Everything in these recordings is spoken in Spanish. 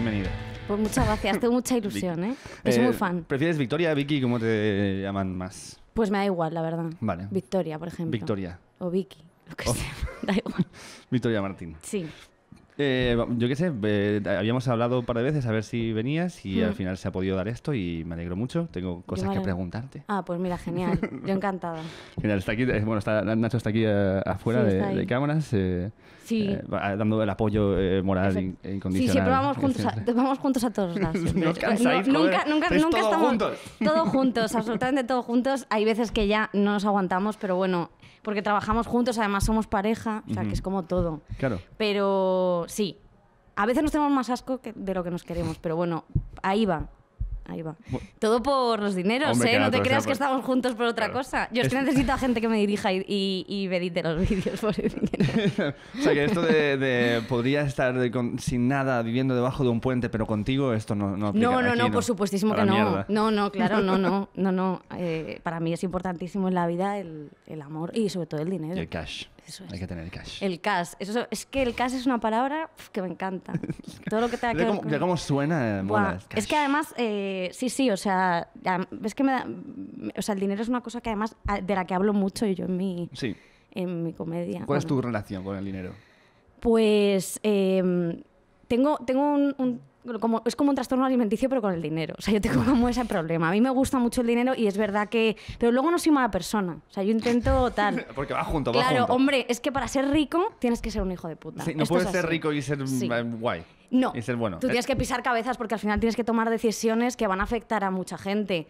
bienvenida. Pues muchas gracias, tengo mucha ilusión, ¿eh? Que muy eh, fan. ¿Prefieres Victoria, o Vicky, cómo te llaman más? Pues me da igual, la verdad. Vale. Victoria, por ejemplo. Victoria. O Vicky, lo que oh. sea, da igual. Victoria Martín. Sí. Eh, yo qué sé, eh, habíamos hablado un par de veces a ver si venías y al hmm. final se ha podido dar esto y me alegro mucho. Tengo cosas que preguntarte. Ah, pues mira, genial. Yo encantada. aquí, eh, bueno, Nacho está aquí afuera de, cámaras, ah, dando el apoyo moral y incondicional. Sí, siempre vamos juntos, a, juntos a todos lados. nunca, nunca, nunca estamos juntos. todos juntos, absolutamente todos juntos. Hay veces que ya no nos aguantamos, pero bueno, porque trabajamos juntos, además somos pareja, o sea, que es como todo. Claro. Pero sí, a veces nos tenemos más asco de lo que nos queremos, pero bueno, ahí va. Ahí va. Todo por los dineros, ¿eh? No te creas que estamos juntos por otra cosa. Yo es que necesito a gente que me dirija y, y, me edite los vídeos por el dinero. o sea, que esto de, podría estar sin nada viviendo debajo de un puente, pero contigo esto no No, no, no, por supuestísimo que no. No, no, claro, no, no. no, no. Eh, para mí es importantísimo en la vida el, amor y sobre todo el dinero. el cash. Hay que tener el cash. El cash. Eso, es que el cash es una palabra que me encanta. Todo lo que tenga que ver con... Ya suena, Es que además, eh, sí, sí, o sea, ¿Ves que me da, o sea, el dinero es una cosa que además de la que hablo mucho yo en mi, en mi comedia. ¿Cuál es tu relación con el dinero? Pues em, tengo, tengo un es como un trastorno alimenticio, pero con el dinero. O sea, yo tengo como ese problema. A mí me gusta mucho el dinero y es verdad que. Pero luego no soy mala persona. O sea, yo intento tal. Porque va junto, va Claro, hombre, es que para ser rico tienes que ser un hijo de puta. no puedes ser rico y ser guay. No. Y ser bueno. Tú tienes eh. que pisar cabezas porque al final tienes que tomar decisiones que van a afectar a mucha gente.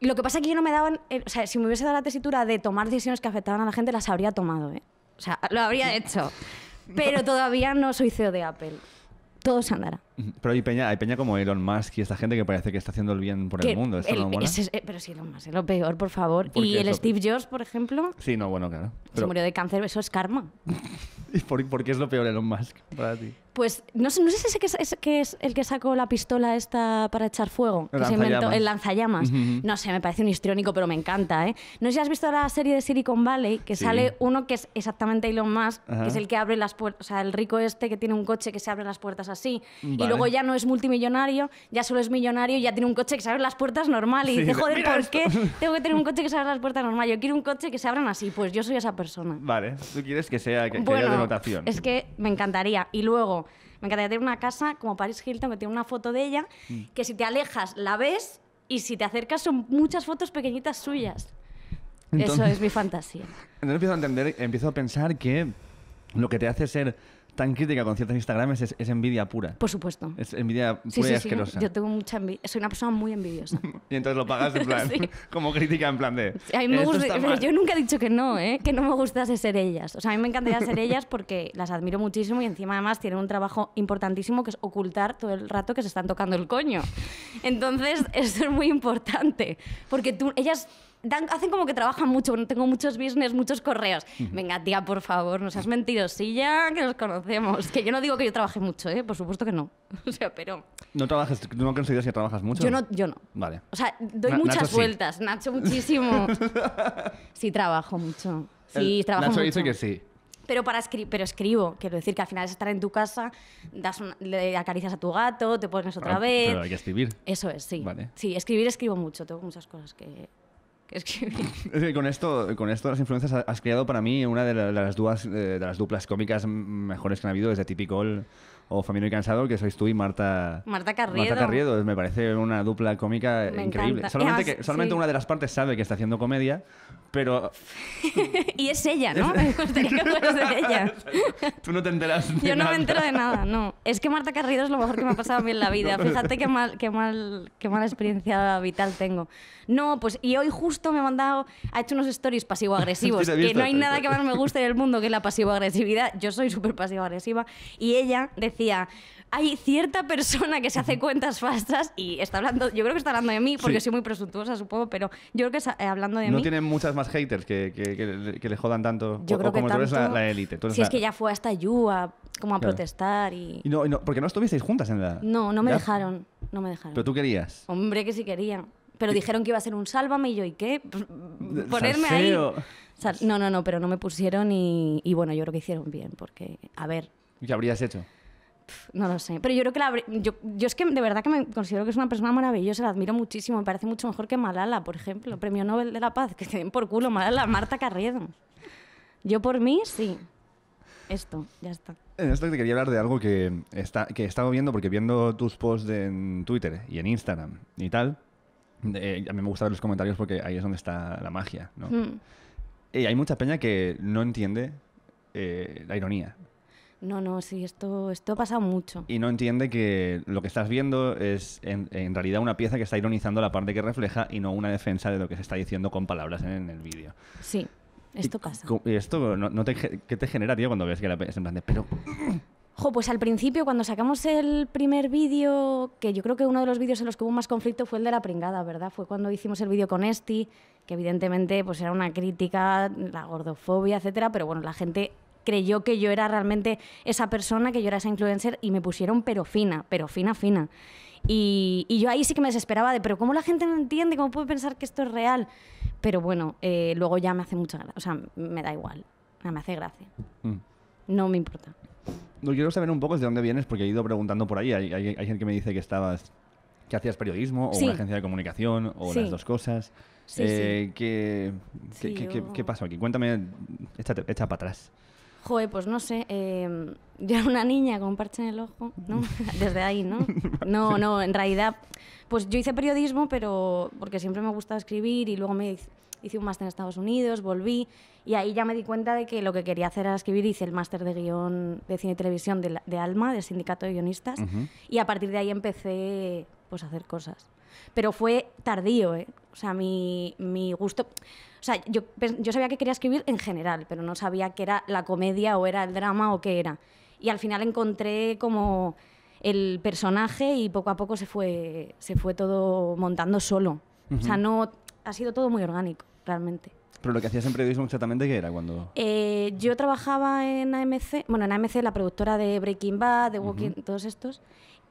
lo que pasa es que yo no me daban. Eh, o sea, si me hubiese dado la tesitura de tomar decisiones que afectaban a la gente, las habría tomado, ¿eh? O sea, lo habría hecho. Pero todavía no soy CEO de Apple todo se andará. Pero hay peña, hay peña como Elon Musk y esta gente que parece que está haciendo el bien por el mundo. Eh, pero sí, Elon Musk es lo peor, por favor. y el Steve Jobs, por ejemplo. Sí, no, bueno, claro. Se murió de cáncer, eso es karma. ¿Y por, qué es lo peor Elon Musk para ti? Pues no sé, no sé si es, que es, el que sacó la pistola esta para echar fuego, el que se inventó, el lanzallamas. No sé, me parece un histriónico, pero me encanta, ¿eh? No sé si has visto la serie de Silicon Valley, que sale uno que es exactamente Elon Musk, que es el que abre las puertas, o sea, el rico este que tiene un coche que se abre las puertas así, y luego ya no es multimillonario, ya solo es millonario y ya tiene un coche que se abre las puertas normal, y dice, joder, ¿por qué tengo que tener un coche que se abre las puertas normal? Yo quiero un coche que se abran así, pues yo soy esa persona. Vale, tú quieres que sea que, bueno, es que me encantaría. Y luego me encantaría tener una casa como Paris Hilton, que tiene una foto de ella, mm. que si te alejas la ves y si te acercas son muchas fotos pequeñitas suyas. Eso es mi fantasía. Entonces empiezo a entender, empiezo a pensar que lo que te hace ser tan crítica con ciertos Instagrams es, es envidia pura. Por supuesto. Es envidia pura y asquerosa. Sí. Yo tengo mucha envidia. Soy una persona muy envidiosa. y entonces lo pagas en plan, como crítica en plan de. A mí me gusta, yo nunca he dicho que no, ¿eh? que no me gustase ser ellas. O sea, a mí me encantaría ser ellas porque las admiro muchísimo y encima además tienen un trabajo importantísimo que es ocultar todo el rato que se están tocando el coño. Entonces, eso es muy importante. Porque tú, ellas hacen como que trabajan mucho, tengo muchos business, muchos correos. Venga, tía, por favor, nos has mentido. seas ya que nos conocemos. Que yo no digo que yo trabaje mucho, ¿eh? por supuesto que no. O sea, pero... ¿No trabajas, ¿tú no crees que trabajas mucho? Yo no, yo no. Vale. O sea, doy muchas vueltas, Nacho, muchísimo. sí, trabajo mucho. Sí, trabajo trabajo Nacho dice que sí pero para escri pero escribo quiero decir que al final es estar en tu casa das le acaricias a tu gato te pones otra ah, vez pero hay que escribir eso es sí vale. sí escribir escribo mucho tengo muchas cosas que Es que con esto, con esto las influencias has creado para mí una de las, duas eh, de las duplas cómicas mejores que han habido desde Typical o Famino y Cansado, que sois tú y Marta, Marta Carriedo. Marta Carriedo, me parece una dupla cómica increíble. Solamente, que, solamente una de las partes sabe que está haciendo comedia, pero... y es ella, ¿no? de ella. tú no te enteras de Yo no me entero de nada, no. Es que Marta Carriedo es lo mejor que me ha pasado a mí en la vida. Fíjate qué mal, qué mal, qué mala experiencia vital tengo. No, pues y hoy justo me ha mandado, ha hecho unos stories pasivo-agresivos, que no hay nada que más me guste en el mundo que la pasivo-agresividad. Yo soy súper pasivo-agresiva. Y ella decía hay cierta persona que se hace cuentas fastas y está hablando, yo creo que está hablando de mí, porque soy muy presuntuosa, supongo, pero yo creo que está eh, hablando de no mí. No tienen muchas más haters que, que, le jodan tanto. Yo creo como que tanto, tú eres la élite. Si es que ya fue hasta Yua como a protestar y... no, no, porque no estuvisteis juntas en la... No, no me dejaron, no me dejaron. Pero tú querías. Hombre, que sí quería. Pero dijeron que iba a ser un sálvame y yo, ¿y qué? Ponerme ahí. No, no, no, pero no me pusieron y, y bueno, yo creo que hicieron bien, porque, a ver... ¿Qué habrías hecho? no lo sé. Pero yo creo que la, yo, es que de verdad que me considero que es una persona maravillosa, la admiro muchísimo, me parece mucho mejor que Malala, por ejemplo, Premio Nobel de la Paz, que te den por culo Malala, Marta Carriedo. Yo por mí, sí. Esto, ya está. En esto te quería hablar de algo que, está, que he estado viendo, porque viendo tus posts en Twitter y en Instagram y tal, eh, a mí me gustan los comentarios porque ahí es donde está la magia, mm. Y hay mucha peña que no entiende eh, la ironía. No, no, sí, esto, esto ha pasado mucho. Y no entiende que lo que estás viendo es en, realidad una pieza que está ironizando la parte que refleja y no una defensa de lo que se está diciendo con palabras en, el vídeo. Sí, esto pasa. Y esto no, te, ¿qué te genera, tío, cuando ves que la es en pero... Jo, pues al principio, cuando sacamos el primer vídeo, que yo creo que uno de los vídeos en los que hubo más conflicto fue el de la pringada, ¿verdad? Fue cuando hicimos el vídeo con Esti, que evidentemente pues era una crítica, la gordofobia, etcétera, pero bueno, la gente creyó que yo era realmente esa persona, que yo era esa influencer y me pusieron pero fina, pero fina, fina. Y, y yo ahí sí que me desesperaba de, pero ¿cómo la gente no entiende? ¿Cómo puede pensar que esto es real? Pero bueno, eh, luego ya me hace mucha gracia, o sea, me da igual, me hace gracia. Mm. No me importa. no quiero saber un poco de dónde vienes, porque he ido preguntando por ahí. Hay, hay, gente que me dice que estabas, que hacías periodismo o una agencia de comunicación o las dos cosas. Sí, eh, ¿qué, qué, pasó aquí? Cuéntame, esta echa para atrás. Joder, pues no sé. Eh, yo era una niña con un parche en el ojo, ¿no? Desde ahí, ¿no? No, no, en realidad, pues yo hice periodismo, pero porque siempre me gustaba escribir y luego me hice un máster en Estados Unidos, volví y ahí ya me di cuenta de que lo que quería hacer era escribir. Hice el máster de guión de cine y televisión de, ALMA, del Sindicato de Guionistas, y a partir de ahí empecé pues, a hacer cosas. Pero fue tardío, ¿eh? O sea, mi, mi gusto. O sea, yo, yo sabía que quería escribir en general, pero no sabía que era la comedia o era el drama o qué era. Y al final encontré como el personaje y poco a poco se fue, se fue todo montando solo. O sea, no, ha sido todo muy orgánico, realmente. ¿Pero lo que hacías en periodismo exactamente qué era cuando...? Eh, yo trabajaba en AMC, bueno, en AMC, la productora de Breaking Bad, de Walking, todos estos,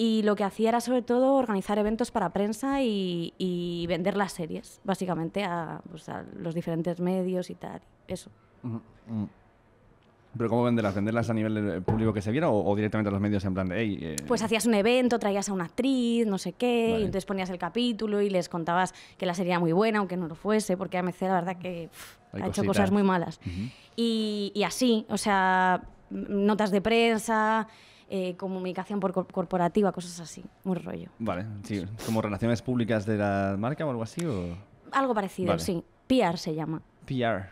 y lo que hacía era sobre todo organizar eventos para prensa y, vender las series, básicamente pues, a, los diferentes medios y tal, eso. ¿Pero cómo venderlas? ¿Venderlas a nivel eh, público que se viera o, directamente a los medios en plan de, eh, Pues hacías un evento, traías a una actriz, no sé qué, y entonces ponías el capítulo y les contabas que la serie era muy buena, aunque no lo fuese, porque AMC la verdad que ha hecho cosas muy malas. y, y así, o sea, notas de prensa... Eh, comunicación por corporativa, cosas así, muy rollo. Vale, sí, como relaciones públicas de la marca o algo así. ¿o? Algo parecido, sí. PR se llama. PR. Eh,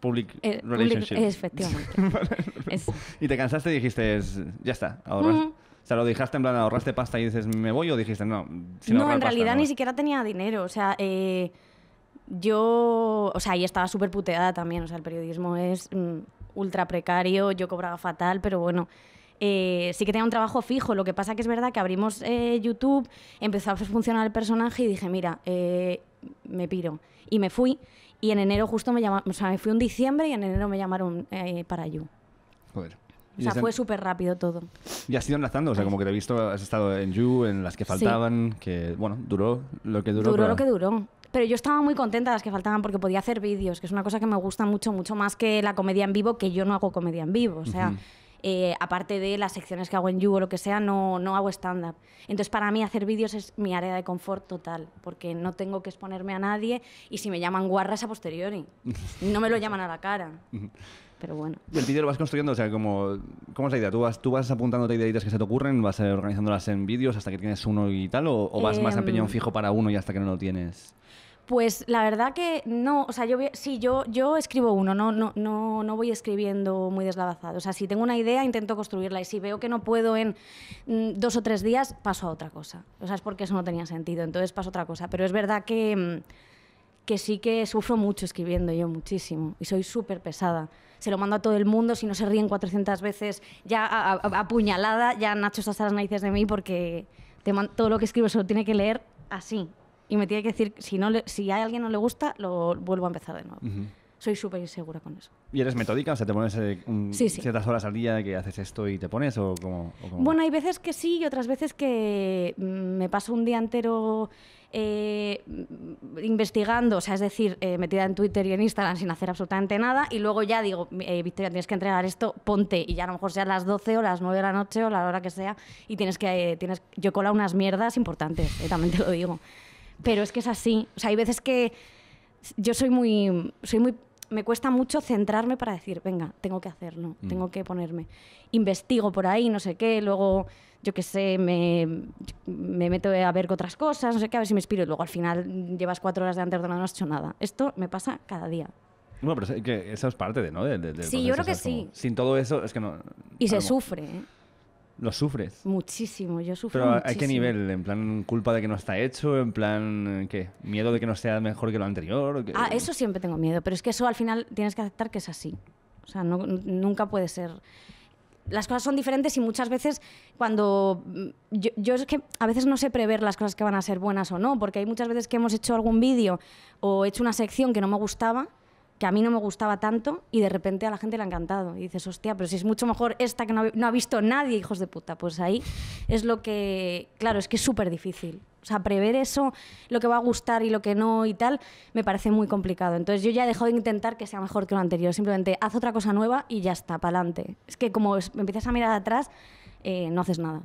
public Relationship. Eh, efectivamente. Y te cansaste y dijiste, ya está, ahorras. O sea, lo dijiste en plan, ahorraste pasta y dices, me voy, o dijiste, no. no, en realidad ni siquiera tenía dinero. O sea, yo. O sea, y estaba súper puteada también. O sea, el periodismo es mm, ultra precario, yo cobraba fatal, pero bueno eh, sí que tenía un trabajo fijo. Lo que pasa que es verdad que abrimos eh, YouTube, empezó a funcionar el personaje y dije, mira, eh, me piro. Y me fui. Y en enero justo me llamaron, o sea, me fui un diciembre y en enero me llamaron eh, para You. Joder. O sea, fue súper rápido todo. Y has ido enlazando, o sea, como que te he visto, has estado en You, en las que faltaban, que, bueno, duró lo que duró. Duró lo que duró. Pero yo estaba muy contenta de las que faltaban porque podía hacer vídeos, que es una cosa que me gusta mucho, mucho más que la comedia en vivo, que yo no hago comedia en vivo. O sea, eh, aparte de las secciones que hago en You o lo que sea, no, no hago stand-up. Entonces, para mí hacer vídeos es mi área de confort total, porque no tengo que exponerme a nadie y si me llaman guarras a posteriori, no me lo llaman a la cara. Pero bueno. el vídeo lo vas construyendo? O sea, como, ¿cómo es la idea? ¿Tú vas, ¿Tú vas apuntándote ideas que se te ocurren, vas eh, organizándolas en vídeos hasta que tienes uno y tal? ¿O, vas más a peñón em, fijo para uno y hasta que no lo tienes? Pues la verdad que no, o sea, yo sí, yo, yo escribo uno, no, no, no, no voy escribiendo muy deslavazado. O sea, si tengo una idea, intento construirla y si veo que no puedo en mm, dos o tres días, paso a otra cosa. O sea, es porque eso no tenía sentido, entonces paso a otra cosa. Pero es verdad que, mm, sí que sufro mucho escribiendo yo, muchísimo, y soy súper pesada. Se lo mando a todo el mundo, si no se ríen 400 veces, ya apuñalada, ya Nacho está hasta las narices de mí porque te todo lo que escribo se lo tiene que leer así, y me tiene que decir, si, no si a alguien no le gusta, lo vuelvo a empezar de nuevo. Soy súper insegura con eso. ¿Y eres metódica? O sea, ¿te pones eh, ciertas horas al día que haces esto y te pones? O, Bueno, hay veces que sí y otras veces que mm, me paso un día entero eh, investigando, o sea, es decir, eh, metida en Twitter y en Instagram sin hacer absolutamente nada y luego ya digo, Victoria, tienes que entregar esto, ponte y ya a lo mejor sean las 12 o las 9 de la noche o la hora que sea y tienes que... tienes, yo cola unas mierdas importantes, también te lo digo. Pero es que es así. O sea, hay veces que yo soy muy, soy muy me cuesta mucho centrarme para decir, venga, tengo que hacerlo, mm. tengo que ponerme. Investigo por ahí, no sé qué, luego, yo qué sé, me, meto a ver otras cosas, no sé qué, a ver si me inspiro. Y luego al final llevas cuatro horas de antes de no has hecho nada. Esto me pasa cada día. Bueno, pero es que esa es parte de, ¿no? sí, yo creo que sí. Sin todo eso, es que no. Y se sufre, ¿eh? ¿Lo sufres? Muchísimo, yo sufro ¿Pero a qué nivel? ¿En plan culpa de que no está hecho? ¿En plan eh, qué? ¿Miedo de que no sea mejor que lo anterior? Ah, eso siempre tengo miedo, pero es que eso al final tienes que aceptar que es así. O sea, nunca puede ser... Las cosas son diferentes y muchas veces cuando... Mm, yo, es que a veces no sé prever las cosas que van a ser buenas o no, porque hay muchas veces que hemos hecho algún vídeo o hecho una sección que no me gustaba que a mí no me gustaba tanto y de repente a la gente le ha encantado. Y dices, hostia, pero si es mucho mejor esta que no ha, visto nadie, hijos de puta. Pues ahí es lo que, claro, es que es súper difícil. O sea, prever eso, lo que va a gustar y lo que no y tal, me parece muy complicado. Entonces yo ya he dejado de intentar que sea mejor que lo anterior. Simplemente haz otra cosa nueva y ya está, para adelante. Es que como empiezas a mirar atrás, eh, no haces nada.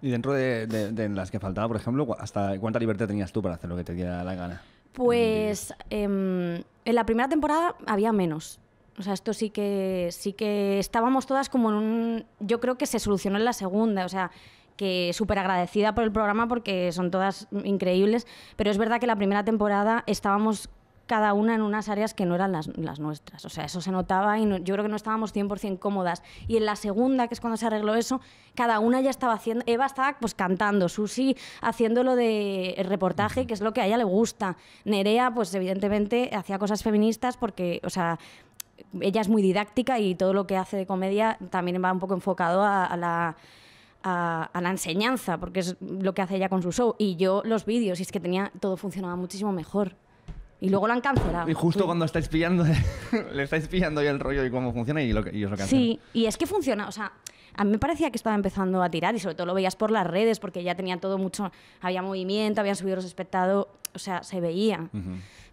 Y dentro de, las que faltaba, por ejemplo, ¿hasta cuánta libertad tenías tú para hacer lo que te diera la gana? Pues em, en la primera temporada había menos. O sea, esto sí que sí que estábamos todas como en un. Yo creo que se solucionó en la segunda. O sea, que súper agradecida por el programa porque son todas increíbles. Pero es verdad que la primera temporada estábamos cada una en unas áreas que no eran las, nuestras. O sea, eso se notaba y yo creo que no estábamos 100% cómodas. Y en la segunda, que es cuando se arregló eso, cada una ya estaba haciendo, Eva estaba pues cantando, Susi haciéndolo de reportaje, que es lo que a ella le gusta. Nerea, pues evidentemente hacía cosas feministas porque, o sea, ella es muy didáctica y todo lo que hace de comedia también va un poco enfocado a, a la... a, la enseñanza, porque es lo que hace ella con su show. Y yo los vídeos, y es que tenía, todo funcionaba muchísimo mejor. Y luego lo han cancelado. Y justo cuando estáis pillando, le estáis pillando ya el rollo y cómo funciona y, lo, y os lo cancelan. Sí, y es que funciona, o sea, a mí me parecía que estaba empezando a tirar y sobre todo lo veías por las redes porque ya tenía todo mucho, había movimiento, habían subido los espectadores, o sea, se veía.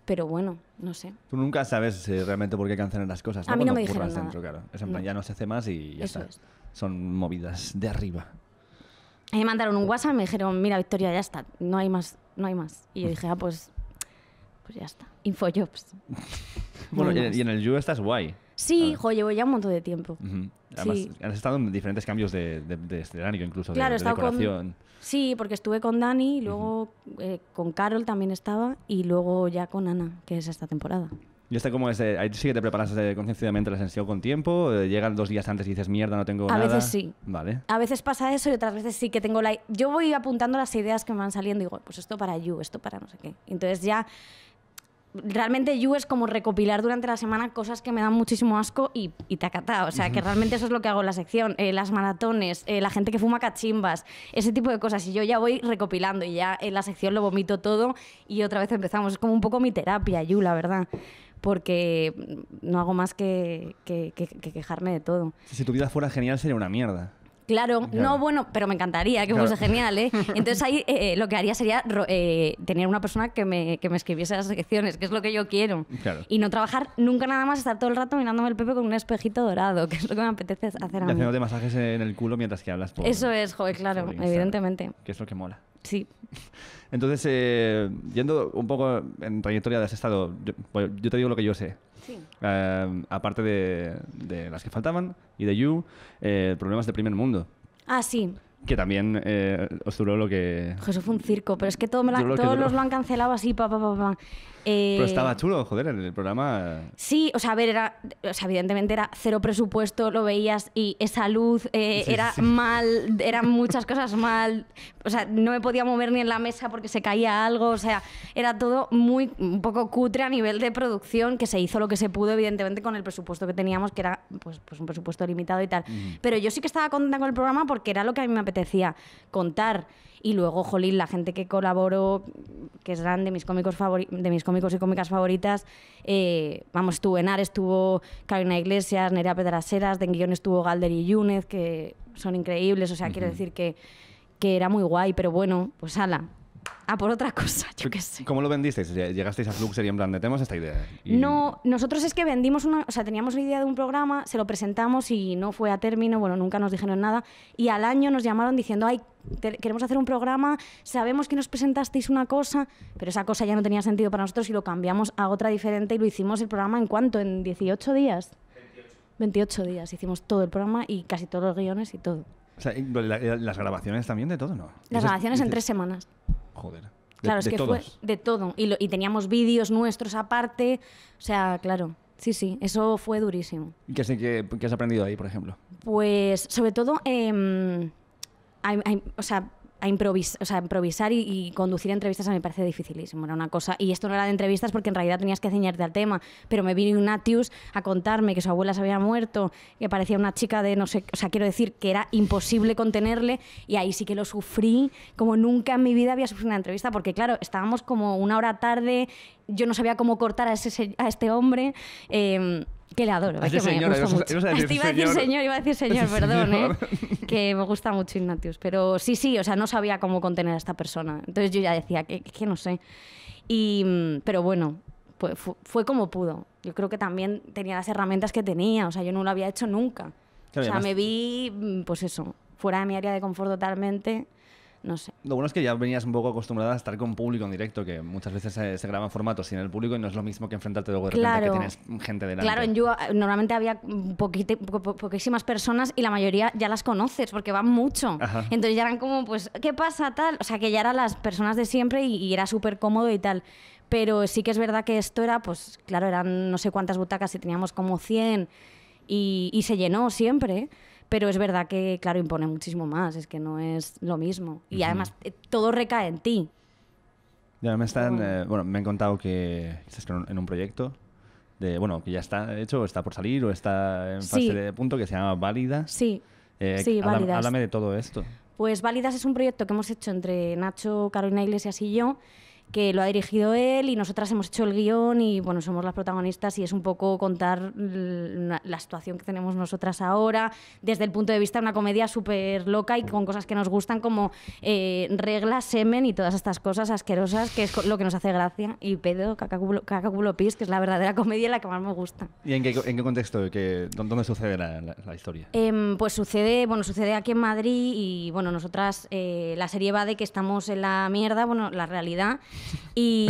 Pero bueno, no sé. Tú nunca sabes eh, realmente por qué cancelan las cosas. A mí no me dijeron nada. Es en plan, ya no se hace más y ya Eso Son movidas de arriba. me mandaron un WhatsApp y me dijeron, mira Victoria, ya está, no hay más, no hay más. Y yo dije, ah, pues pues ya está. Infojobs. bueno, y, en el You estás guay. Sí, ah. llevo ya un montón de tiempo. Además, has estado en diferentes cambios de, escenario, incluso claro, de, decoración. sí, porque estuve con Dani, luego eh, con Carol también estaba, y luego ya con Ana, que es esta temporada. ¿Y este como ese eh, ahí sí que te preparas eh, concienciadamente la sesión con tiempo. llegan dos días antes y dices, mierda, no tengo a A veces sí. Vale. A veces pasa eso y otras veces sí que tengo la... Yo voy apuntando las ideas que me van saliendo y digo, pues esto para You, esto para no sé qué. Entonces ya realmente yo es como recopilar durante la semana cosas que me dan muchísimo asco y, y tacata. O sea, que realmente eso es lo que hago en la sección. Eh, las maratones, eh, la gente que fuma cachimbas, ese tipo de cosas. Y yo ya voy recopilando y ya en la sección lo vomito todo y otra vez empezamos. Es como un poco mi terapia, You, la verdad. Porque no hago más que quejarme de todo. Si tu vida fuera genial sería una mierda. Claro, no, bueno, pero me encantaría, que fuese genial, ¿eh? Entonces ahí eh, eh, lo que haría sería eh, tener una persona que me, escribiese las secciones, que es lo que yo quiero. Y no trabajar nunca nada más, estar todo el rato mirándome el Pepe con un espejito dorado, que es lo que me apetece hacer a mí. haciéndote masajes en el culo mientras que hablas por, Eso es, joder, claro, evidentemente. Que es lo que mola. Sí. Entonces, yendo un poco en trayectoria de ese estado, pues, yo, te digo lo que yo sé. Eh, aparte de, las que faltaban y de You, eh, problemas de primer mundo. Ah, sí. Que también eh, os duró lo que. Jesús eso fue un circo, pero es que todo todos los lo han cancelado así, pa, pa, eh, Pero estaba chulo, joder, en el programa. Sí, o sea, a ver, era, o sea, evidentemente era cero presupuesto, lo veías y esa luz eh, era mal, eran muchas cosas mal, o sea, no me podía mover ni en la mesa porque se caía algo, o sea, era todo muy, un poco cutre a nivel de producción, que se hizo lo que se pudo, evidentemente, con el presupuesto que teníamos, que era pues, pues un presupuesto limitado y tal. Pero yo sí que estaba contenta con el programa porque era lo que a mí me decía, contar. Y luego, jolín, la gente que colaboró, que es grande, mis cómicos de mis cómicos y cómicas favoritas, eh, vamos, estuvo Enar, estuvo Carolina Iglesias, Nerea Pedraseras, de en estuvo Galder y Yúnez, que son increíbles, o sea, quiero decir que, que era muy guay, pero bueno, pues ala, a ah, por otra cosa, yo qué sé. ¿Cómo lo vendisteis? ¿Llegasteis a Flux y en plan tenemos esta idea? No, nosotros es que vendimos una, o sea, teníamos la idea de un programa, se lo presentamos y no fue a término, bueno, nunca nos dijeron nada y al año nos llamaron diciendo, ay, queremos hacer un programa, sabemos que nos presentasteis una cosa, pero esa cosa ya no tenía sentido para nosotros y lo cambiamos a otra diferente y lo hicimos el programa en cuánto, en 18 días. 28, 28 días, hicimos todo el programa y casi todos los guiones y todo. O sea, las grabaciones también de todo, ¿no? Las grabaciones en tres semanas. Joder. claro, es que fue de todo. Y, teníamos vídeos nuestros aparte. O sea, claro. Sí, sí, eso fue durísimo. ¿Y qué, qué, has aprendido ahí, por ejemplo? Pues, sobre todo, em, o sea, a improvisar, y, conducir entrevistas a mí me parece dificilísimo. Era una cosa. Y esto no era de entrevistas porque en realidad tenías que ceñirte al tema. Pero me vino Ignatius a contarme que su abuela se había muerto, que parecía una chica de no sé. O sea, quiero decir que era imposible contenerle. Y ahí sí que lo sufrí como nunca en mi vida había sufrido una entrevista. Porque, claro, estábamos como una hora tarde. Yo no sabía cómo cortar a, ese, a este hombre. Em, que le adoro, es que me gusta mucho. iba a decir señor, señor, perdón, ¿eh? que me gusta mucho Ignatius. Pero sí, sí, o sea, no sabía cómo contener a esta persona. Entonces yo ya decía, que, que no sé. Y, mm, pero bueno, pues fue, como pudo. Yo creo que también tenía las herramientas que tenía, o sea, yo no lo había hecho nunca. o sea, me vi, mm, pues eso, fuera de mi área de confort totalmente lo bueno es que ya venías un poco acostumbrada a estar con público en directo, que muchas veces se, graba graban formatos sin el público y no es lo mismo que enfrentarte luego de repente que tienes gente delante. Claro, en normalmente había poquísimas personas y la mayoría ya las conoces porque van mucho. Entonces ya eran como, pues, ¿qué pasa tal? O sea, que ya eran las personas de siempre y, era súper cómodo y tal. Pero sí que es verdad que esto era, pues, claro, eran no sé cuántas butacas y teníamos como 100 y, y se llenó siempre pero es verdad que, claro, impone muchísimo más, es que no es lo mismo. Y además, eh, todo recae en ti. Ya me están, eh, bueno, me han contado que estás en un proyecto de, bueno, que ya está hecho, está por salir o está en fase de punto que se llama eh, Válidas. Sí. sí, Háblame de todo esto. Pues Válidas es un proyecto que hemos hecho entre Nacho, Carolina Iglesias y yo, que lo ha dirigido él y nosotras hemos hecho el guión y bueno, somos las protagonistas y es un poco contar la situación que tenemos nosotras ahora desde el punto de vista de una comedia súper loca y con cosas que nos gustan como eh, reglas, semen y todas estas cosas asquerosas que es lo que nos hace gracia y pedo, cacaculo, pis, que es la verdadera comedia la que más me gusta. ¿Y en qué, en qué contexto? ¿Dónde sucede la, historia? Em, pues sucede, bueno, sucede aquí en Madrid y bueno, nosotras, eh, la serie va de que estamos en la mierda, bueno, la realidad y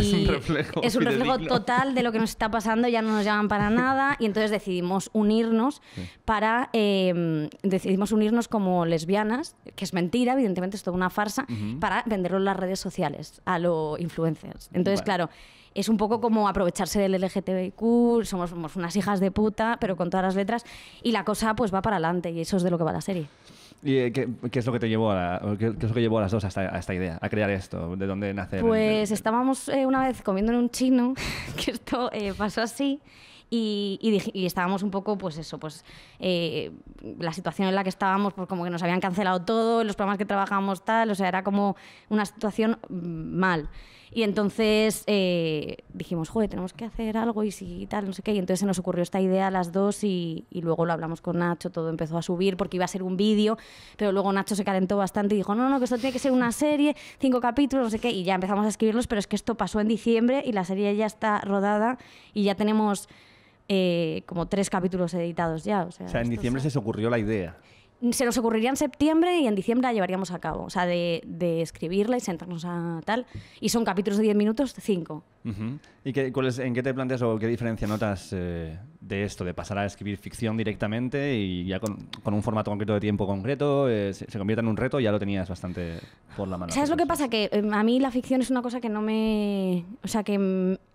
es un reflejo, total de lo que nos está pasando, ya no nos llaman para nada y entonces decidimos unirnos para, em, decidimos unirnos como lesbianas, que es mentira, evidentemente es toda una farsa, para venderlo en las redes sociales a los influencers. Entonces, claro, es un poco como aprovecharse del LGTBIQ, somos, somos, unas hijas de puta, pero con todas las letras, y la cosa pues va para adelante, y eso es de lo que va la serie. ¿Y eh, qué, es lo que te llevó a que llevó a las dos a esta, a esta, idea, a crear esto? ¿De dónde nace? Pues estábamos eh, una vez comiendo en un chino, que esto eh, pasó así. Y, estábamos un poco, pues eso, pues la situación en la que estábamos, pues como que nos habían cancelado todo, los programas que trabajábamos tal, o sea, era como una situación mm, mal. Y entonces eh, dijimos, joder, tenemos que hacer algo y si tal, no sé qué. Y entonces se nos ocurrió esta idea a las dos y, luego lo hablamos con Nacho, todo empezó a subir porque iba a ser un vídeo, pero luego Nacho se calentó bastante y dijo, no, no, que esto tiene que ser una serie, cinco capítulos, no sé qué. Y ya empezamos a escribirlos, pero es que esto pasó en diciembre y la serie ya está rodada y ya tenemos... Eh, como tres capítulos editados ya. O sea, en diciembre se... ocurrió la idea se nos ocurriría en septiembre y en diciembre la llevaríamos a cabo. O sea, de, de escribirla y sentarnos a tal. Y son capítulos de 10 minutos, 5. ¿Y qué, en qué te planteas o qué diferencia notas eh, de esto, de pasar a escribir ficción directamente y ya con, un formato concreto de tiempo concreto, eh, se, convierte en un reto, ya lo tenías bastante por la mano? ¿Sabes lo que pasa? Que em, a mí la ficción es una cosa que no me... O sea, que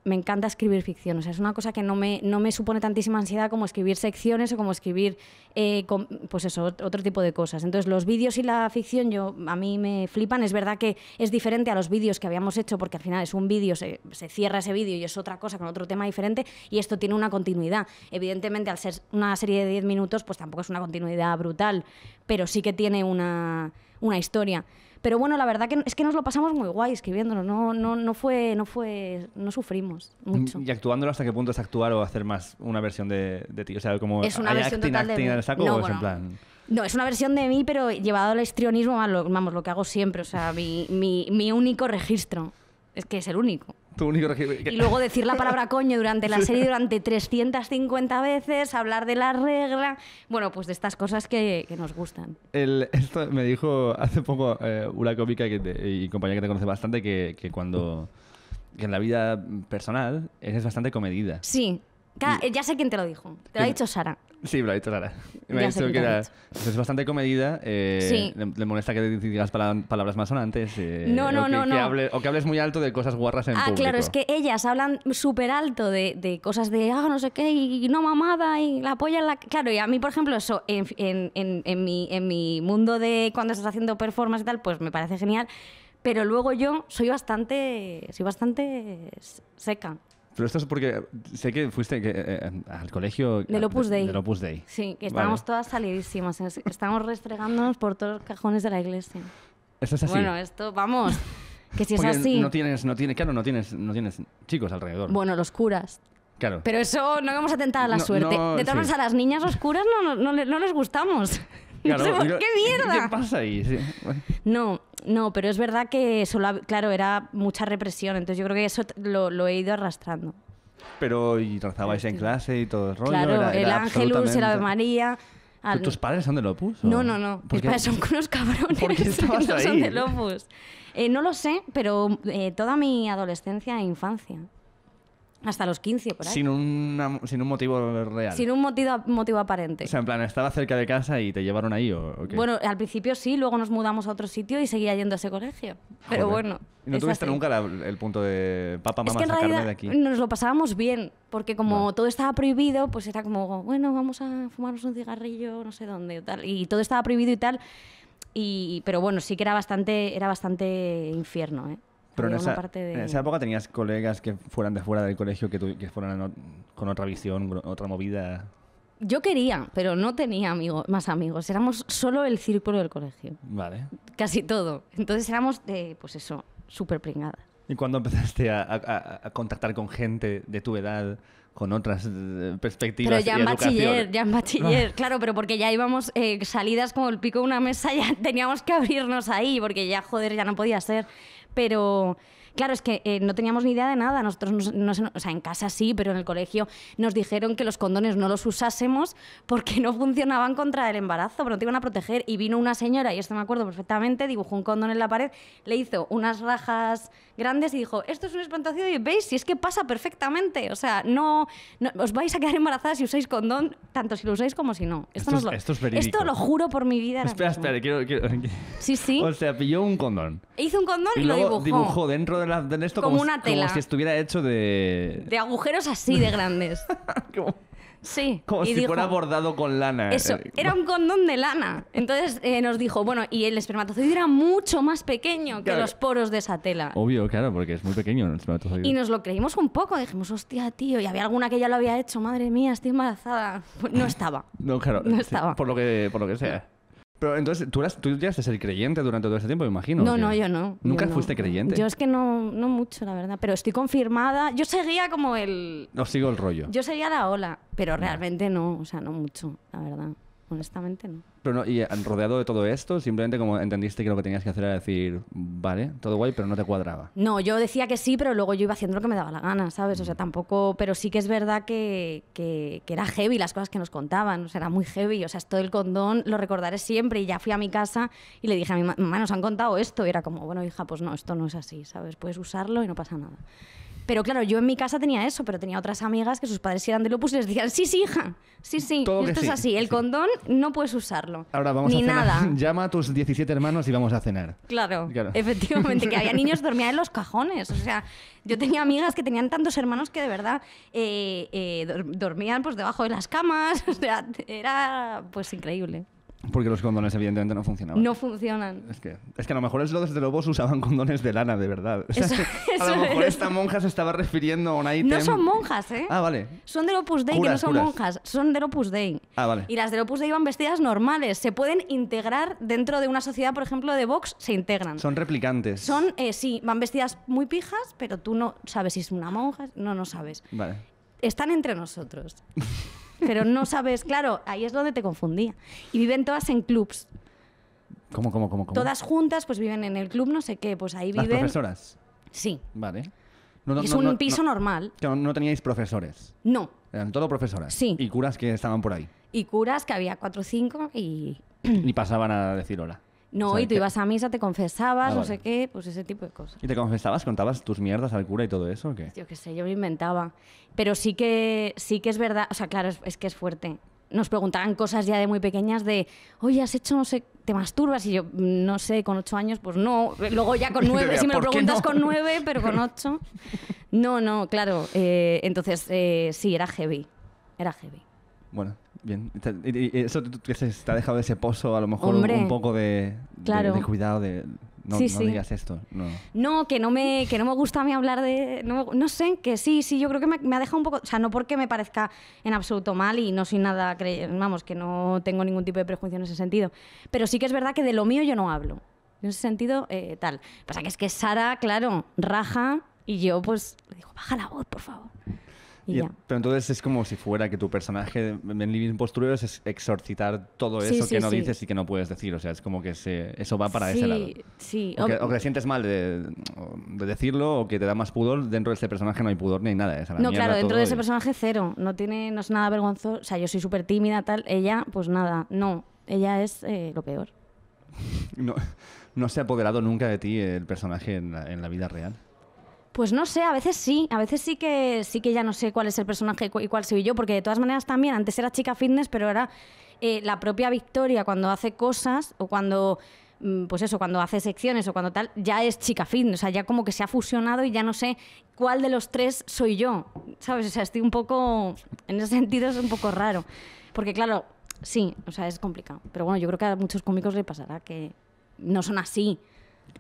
me encanta escribir ficción, o sea, es una cosa que no me, no me supone tantísima ansiedad como escribir secciones o como escribir, eh, pues eso, otro tipo de cosas. Entonces, los vídeos y la ficción yo, a mí me flipan, es verdad que es diferente a los vídeos que habíamos hecho porque al final es un vídeo, se, se cierra ese vídeo y es otra cosa con otro tema diferente y esto tiene una continuidad. Evidentemente, al ser una serie de 10 minutos, pues tampoco es una continuidad brutal, pero sí que tiene una, una historia. Pero bueno, la verdad que es que nos lo pasamos muy guay escribiéndolo. No, no, no fue, no fue, no sufrimos mucho. Y actuándolo, ¿hasta qué punto es actuar o hacer más una versión de, ti? O sea, como es una versión total de... saco no, es en plan. No, es una versión de mí, pero llevado al histrionismo, vamos, lo que hago siempre, o sea, mi, mi único registro. Es que es el único. Y luego decir la palabra coño durante la serie durante 350 veces, hablar de la regla, bueno, pues de estas cosas que, nos gustan. esto me dijo hace poco eh, una cómica que y compañera que te conoce bastante que, que cuando... en la vida personal eres bastante comedida. Sí ya sé quién te lo dijo. Te lo ha dicho Sara. Sí, me lo ha dicho Sara. Me que pues es bastante comedida. Eh, le, molesta que digas palabras más sonantes. Eh, no, no, que, no. o que hables muy alto de cosas guarras en ah, público. Ah, claro, es que ellas hablan súper alto de, cosas de, ah, no sé qué, y, no mamada, y la apoyan la. Claro, y a mí, por ejemplo, eso, en, mi, en mi mundo de cuando estás haciendo performance y tal, pues me parece genial. Pero luego yo soy bastante, soy bastante seca. Pero esto es porque sé que fuiste que, eh, eh, al colegio... Del eh, Opus Dei. Dei. Sí, que estábamos todas salidísimas. Estábamos restregándonos por todos los cajones de la iglesia. ¿Esto es así? Bueno, esto, vamos... Que si es así... No tienes, no tienes, claro, no tienes, no tienes chicos alrededor. Bueno, los curas. Claro. Pero eso no vamos a tentar a la suerte. de todas maneras, a las niñas oscuras no, no, no les gustamos no sé, ¡Qué mierda! ¿Qué pasa ahí? No, pero es verdad que solo, claro, era mucha represión, entonces yo creo que eso lo, he ido arrastrando. Pero, ¿y trazabais en clase y todo el rollo? Claro, era, el Ángelus, el Ave María... ¿Tus padres son de Lopus? No, no, no. Mis padres son unos cabrones. ¿Por qué estabas no ahí? son eh, no lo sé, pero eh, toda mi adolescencia e infancia. Hasta los 15, por ahí. Sin, sin un motivo real. Sin un motivo, motivo aparente. O sea, en plan, estaba cerca de casa y te llevaron ahí o, Bueno, al principio sí, luego nos mudamos a otro sitio y seguía yendo a ese colegio. Pero bueno. ¿Y no tuviste nunca el punto de papá, mamá, es de aquí? Nos lo pasábamos bien, porque como todo estaba prohibido, pues era como, bueno, vamos a fumarnos un cigarrillo, no sé dónde, tal. Y todo estaba prohibido y tal. Y, pero bueno, sí que era bastante, era bastante infierno, ¿eh? Pero en esa, esa, época tenías colegas que fueran de fuera del colegio, que, que fueran con otra visión, otra movida. Yo quería, pero no tenía amigos, más amigos. Éramos solo el círculo del colegio. Vale. Casi todo. Entonces éramos, de, pues eso, súper pringadas. ¿Y cuándo empezaste a, contactar con gente de tu edad, con otras eh, perspectivas? Pero ya en bachiller, ya en bachiller, claro, pero porque ya íbamos eh, salidas como el pico de una mesa, ya teníamos que abrirnos ahí, porque ya, joder, ya no podía ser pero claro, es que eh, no teníamos ni idea de nada. Nosotros, o sea, en casa sí, pero en el colegio nos dijeron que los condones no los usásemos porque no funcionaban contra el embarazo, pero no te iban a proteger. Y vino una señora, y esto me acuerdo perfectamente, dibujó un condón en la pared, le hizo unas rajas grandes y dijo, esto es un y ¿veis? Si es que pasa perfectamente, o sea, no, os vais a quedar embarazadas si usáis condón, tanto si lo usáis como si no. Esto, esto, lo, juro por mi vida. Espera, espera, quiero, Sí, sí. O sea, pilló un condón. Hizo un condón y, lo dibujó. dentro de, esto como, una tela. Como si estuviera hecho de... De agujeros así de grandes. Sí. Como si fuera bordado con lana. Eso, eh, era un condón de lana. Entonces eh, nos dijo, bueno, y el espermatozoide era mucho más pequeño que los poros de esa tela. Obvio, claro, porque es muy pequeño el espermatozoide. Y nos lo creímos un poco, dijimos, hostia, tío, y había alguna que ya lo había hecho, madre mía, estoy embarazada. Pues no estaba. no, claro. No estaba. Por lo que, por lo que sea. Pero entonces, tú, eras, tú llegaste a ser creyente durante todo ese tiempo, me imagino. No, no, yo no. ¿Nunca fuiste creyente? Yo es que no, no mucho, la verdad. Pero estoy confirmada. Yo seguía como el... No sigo el rollo. Yo seguía la ola, pero realmente no, o sea, no mucho, la verdad honestamente no. Pero no, y eh, rodeado de todo esto, simplemente como entendiste que lo que tenías que hacer era decir, vale, todo guay, pero no te cuadraba. No, yo decía que sí, pero luego yo iba haciendo lo que me daba la gana, ¿sabes? O sea, mm. tampoco, pero sí que es verdad que, que, que era heavy las cosas que nos contaban, o sea, era muy heavy, o sea, esto del condón lo recordaré siempre y ya fui a mi casa y le dije a mi mamá, nos han contado esto, y era como, bueno, hija, pues no, esto no es así, ¿sabes? Puedes usarlo y no pasa nada. Pero claro, yo en mi casa tenía eso, pero tenía otras amigas que sus padres eran de lupus y les decían, sí, sí, hija, sí, sí, esto es así, el condón no puedes usarlo. Ahora vamos a cenar. nada. Llama a tus 17 hermanos y vamos a cenar. Claro, efectivamente, que había niños que dormían en los cajones, o sea, yo tenía amigas que tenían tantos hermanos que de verdad eh, eh, dormían pues debajo de las camas, o sea, era pues increíble. Porque los condones evidentemente no funcionaban. No funcionan. Es que, es que a lo mejor los de lobos usaban condones de lana, de verdad. a lo mejor esta monja se estaba refiriendo a una item... No son monjas, ¿eh? Ah, vale. Son de Opus Dei, que no son monjas. Son de Opus Dei. Ah, vale. Y las de Opus Dei van vestidas normales. Se pueden integrar dentro de una sociedad, por ejemplo, de Vox, se integran. Son replicantes. Son, eh, sí, van vestidas muy pijas, pero tú no sabes si es una monja. No, no sabes. Vale. Están entre nosotros. pero no sabes, claro, ahí es donde te confundía. Y viven todas en clubs. ¿Cómo, cómo, cómo? Todas juntas, pues viven en el club, no sé qué, pues ahí viven. ¿Las profesoras? Sí. Vale. No, es un piso normal. no teníais profesores. No. Eran todo profesoras. Sí. Y curas que estaban por ahí. Y curas que había cuatro o cinco y. y pasaban a decir hola. No, y tú ibas a misa, te confesabas, ah, no sé qué, pues ese tipo de cosas. ¿Y te confesabas? ¿Contabas tus mierdas al cura y todo eso? ¿o Yo qué sé, yo me inventaba. Pero sí que, sí que es verdad, o sea, claro, es, que es fuerte. Nos preguntaban cosas ya de muy pequeñas de, oye, has hecho, no sé, te masturbas y yo, mm, no sé, con ocho años, pues no. Luego ya con nueve, si me lo preguntas con nueve, pero con ocho. No, no, claro. Eh, entonces, eh, sí, era heavy. Era heavy. Bueno, bien. Eso te ha dejado ese pozo, a lo mejor un poco de, de, cuidado, de no, digas esto. No. que, no me, que no me gusta a mí hablar de... No, sé, que sí, sí, yo creo que me, ha dejado un poco... O sea, no porque me parezca en absoluto mal y no soy nada... Vamos, que no tengo ningún tipo de prejuicio en ese sentido. Pero sí que es verdad que de lo mío yo no hablo. En ese sentido, eh, tal. Pasa que es que Sara, claro, raja y yo pues le digo, baja la voz, por favor. Pero entonces es como si fuera que tu personaje en Living es exorcitar todo eso que no dices y que no puedes decir. O sea, es como que eso va para ese lado. Sí, o que, o que te sientes mal de, decirlo o que te da más pudor. Dentro de ese personaje no hay pudor ni nada. no, claro, dentro de ese personaje cero. No, tiene, no es nada vergonzoso. O sea, yo soy súper tímida, tal. Ella, pues nada. No, ella es eh, lo peor. no, se ha apoderado nunca de ti el personaje en la vida real? Pues no sé, a veces sí, a veces sí que sí que ya no sé cuál es el personaje y cuál soy yo, porque de todas maneras también antes era chica fitness, pero ahora eh, la propia Victoria cuando hace cosas o cuando mm, pues eso, cuando hace secciones o cuando tal, ya es chica fitness, o sea, ya como que se ha fusionado y ya no sé cuál de los tres soy yo, ¿sabes? O sea, estoy un poco, en ese sentido es un poco raro, porque claro, sí, o sea, es complicado, pero bueno, yo creo que a muchos cómicos le pasará que no son así,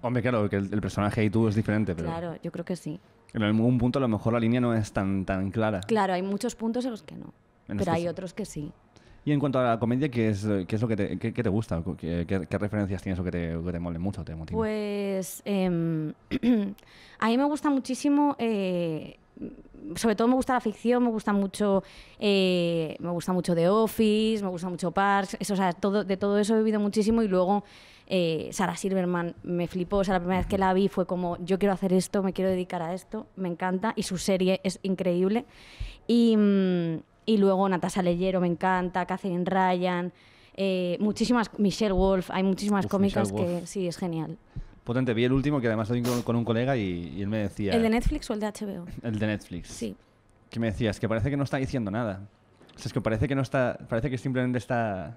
Hombre, claro, que el, personaje y tú es diferente. Pero claro, yo creo que sí. En algún punto a lo mejor la línea no es tan, tan clara. Claro, hay muchos puntos en los que no. pero hay otros que sí. Y en cuanto a la comedia, ¿qué es, es lo que te, qué, te gusta? ¿Qué, referencias tienes o que te, que mole mucho o te motiva? Pues em, a mí me gusta muchísimo... Eh, sobre todo me gusta la ficción, me gusta mucho, eh, me gusta mucho The Office, me gusta mucho Parks, eso, o sea, todo, de todo eso he vivido muchísimo y luego eh, Sara Silverman me flipó, o la primera vez que la vi fue como, yo quiero hacer esto, me quiero dedicar a esto, me encanta, y su serie es increíble. Y, mm, luego Natasha Leyero me encanta, Catherine Ryan, eh, muchísimas, Michelle Wolf, hay muchísimas cómicas que sí, es genial. Potente, vi el último que además lo vi con, un colega y, él me decía... ¿El de Netflix o el de HBO? El de Netflix. Sí. Que me decías, es que parece que no está diciendo nada es que parece que no está, parece que simplemente está,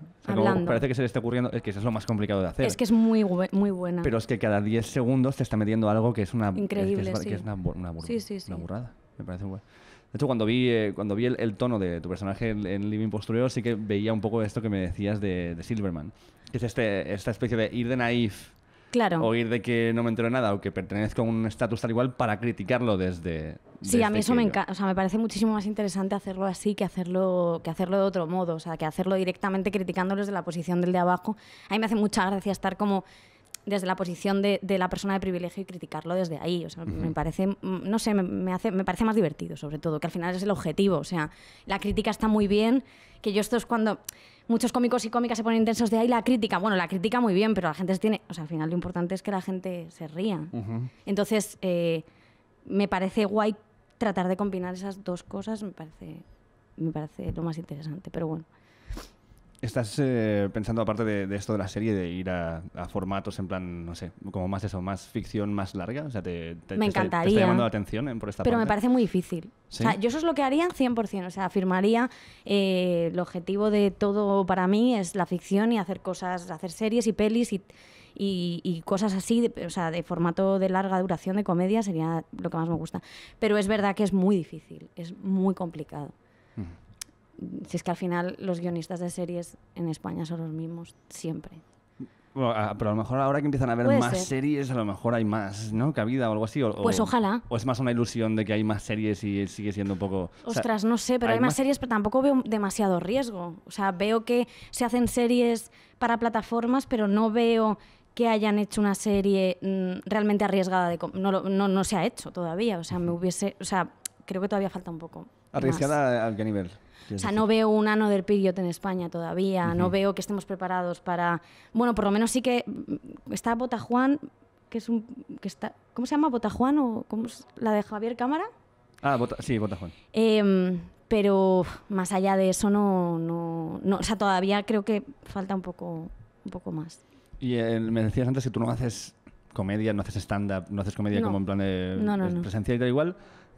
parece que se le está ocurriendo, es que eso es lo más complicado de hacer. Es que es muy, muy buena. Pero es que cada 10 segundos te está metiendo algo que es una, Increíble, sí. una, burrada. Me parece muy De hecho, cuando vi, eh, cuando vi el, tono de tu personaje en, Living Postureo, sí que veía un poco esto que me decías de, Silverman. Que es este, esta especie de ir de naif Oír O ir de que no me entero de nada o que pertenezco a un estatus tal igual para criticarlo desde. Sí, a mí eso me encanta. O sea, me parece muchísimo más interesante hacerlo así que hacerlo, que hacerlo de otro modo. O sea, que hacerlo directamente criticándolo desde la posición del de abajo. A mí me hace mucha gracia estar como desde la posición de, la persona de privilegio y criticarlo desde ahí. O sea, me parece, mm, no sé, me, hace, me parece más divertido, sobre todo, que al final es el objetivo. O sea, la crítica está muy bien, que yo esto es cuando muchos cómicos y cómicas se ponen intensos de ahí la crítica. Bueno, la crítica muy bien, pero la gente se tiene. O sea, al final lo importante es que la gente se ría. Entonces, eh, me parece guay tratar de combinar esas dos cosas, me parece, me parece lo más interesante. Pero bueno estás eh, pensando, aparte de, esto de la serie, de ir a, formatos en plan, no sé, como más eso, más ficción más larga? O sea, te, me encantaría. llamando la atención eh, por esta Pero me parece muy difícil. yo eso es lo que haría 100%. O sea, afirmaría eh, el objetivo de todo para mí es la ficción y hacer cosas, hacer series y pelis y, cosas así, o sea, de formato de larga duración de comedia sería lo que más me gusta. Pero es verdad que es muy difícil, es muy complicado si es que al final los guionistas de series en España son los mismos siempre. Ah, pero a lo mejor ahora que empiezan a haber más series, a lo mejor hay más, ¿no? Cabida o algo así. O, pues ojalá. O es más una ilusión de que hay más series y sigue siendo un poco... Ostras, no sé, pero hay, más, series, pero tampoco veo demasiado riesgo. O sea, veo que se hacen series para plataformas, pero no veo que hayan hecho una serie mm, realmente arriesgada. De, no, no, no se ha hecho todavía. O sea, me hubiese... O sea, creo que todavía falta un poco. ¿Arriesgada a qué nivel? O sea, no veo un ano del Piriot en España todavía, no veo que estemos preparados para... Bueno, por lo menos sí que mm, está Juan, que es un... Que está, ¿Cómo se llama? ¿Botajuan o la de Javier Cámara? Ah, sí, Botajuan. Em, pero más allá de eso no, no, no, O sea, todavía creo que falta un poco, un poco más. Y me decías antes que tú no haces comedia, no haces stand-up, no haces comedia como en plan de y tal igual.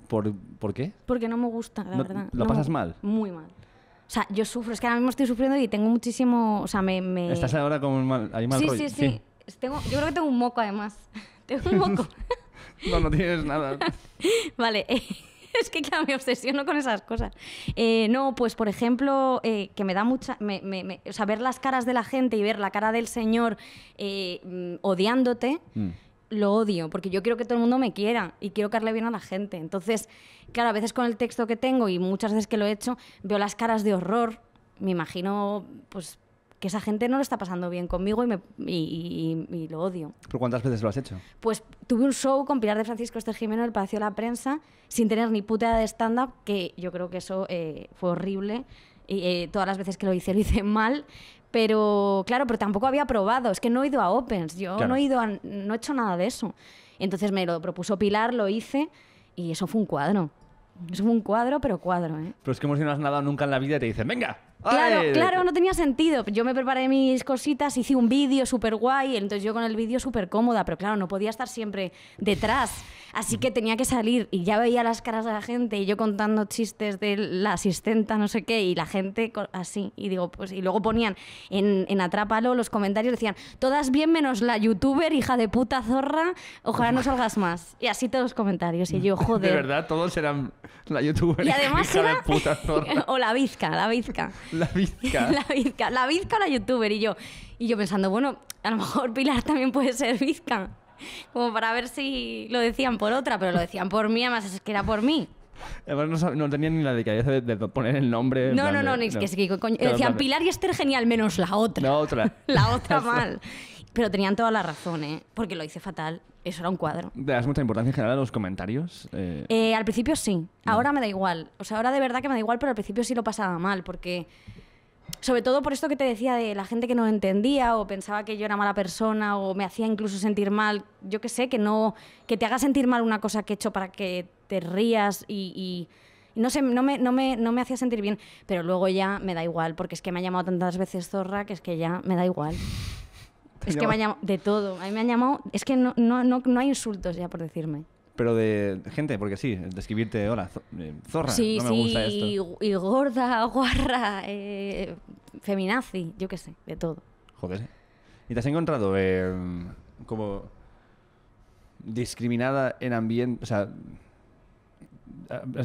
¿Por, por qué? Porque no me gusta, la verdad. ¿Lo pasas mal? Muy mal. O sea, yo sufro, es que ahora mismo estoy sufriendo y tengo muchísimo. O sea, me. me... Estás ahora como mal, hay mal sí, Sí, sí, sí. Tengo, yo creo que tengo un moco además. Tengo un moco. no, no tienes nada. vale. es que, claro, me obsesiono con esas cosas. Eh, no, pues, por ejemplo, eh, que me da mucha... Me, o sea, ver las caras de la gente y ver la cara del Señor eh, mm, odiándote, mm lo odio, porque yo quiero que todo el mundo me quiera y quiero caerle bien a la gente. Entonces, claro, a veces con el texto que tengo y muchas veces que lo he hecho, veo las caras de horror. Me imagino, pues, que esa gente no lo está pasando bien conmigo y, me, lo odio. ¿Por cuántas veces lo has hecho? Pues tuve un show con Pilar de Francisco Este Jimeno en el Palacio de la Prensa, sin tener ni puta de stand-up, que yo creo que eso eh, fue horrible. Y, eh, todas las veces que lo hice, lo hice mal. Pero claro, pero tampoco había probado, es que no he ido a Opens, yo no he ido no he hecho nada de eso. Entonces me lo propuso Pilar, lo hice y eso fue un cuadro. Eso fue un cuadro, pero cuadro, ¿eh? Pero es que hemos si no has nadado nunca en la vida y te dicen, venga, Claro, claro, no tenía sentido. Yo me preparé mis cositas, hice un vídeo súper guay, entonces yo con el vídeo súper cómoda, pero claro, no podía estar siempre detrás. Así que tenía que salir y ya veía las caras de la gente y yo contando chistes de la asistenta, no sé qué, y la gente así. Y digo, pues, y luego ponían en, en Atrápalo los comentarios, decían, todas bien menos la youtuber, hija de puta zorra, ojalá no salgas más. Y así todos los comentarios. Y yo, joder. De verdad, todos eran La youtuber. Y además hija puta o la Vizca, la Vizca. La Vizca. la Vizca. La o la youtuber. Y yo, y yo pensando, bueno, a lo mejor Pilar también puede ser Vizca. Como para ver si lo decían por otra, pero lo decían por mí, además es que era por mí. Además, no, no tenían ni la delicadeza de, de, poner el nombre. No, no, no, es que, es que coño, decían Pilar y Esther genial, menos la otra. La otra. la otra mal. Pero tenían toda la razón, ¿eh? Porque lo hice fatal. Eso era un cuadro. ¿Te das mucha importancia en general a los comentarios? Eh, eh, al principio sí. Ahora me da igual. O sea, ahora de verdad que me da igual, pero al principio sí lo pasaba mal, porque... Sobre todo por esto que te decía de la gente que no entendía o pensaba que yo era mala persona o me hacía incluso sentir mal. Yo qué sé, que no... Que te haga sentir mal una cosa que he hecho para que te rías y, y no sé, no me, no, me, no me hacía sentir bien, pero luego ya me da igual, porque es que me ha llamado tantas veces zorra que es que ya me da igual. Es que me han llamado de todo. A mí me han llamado. Es que no, hay insultos ya por decirme. Pero de gente, porque sí, describirte, hola, eh, zorra, no me gusta esto. Y, y gorda, guarra, eh, feminazi, yo qué sé, de todo. Joder. ¿Y te has encontrado eh, como discriminada en ambiente? O sea,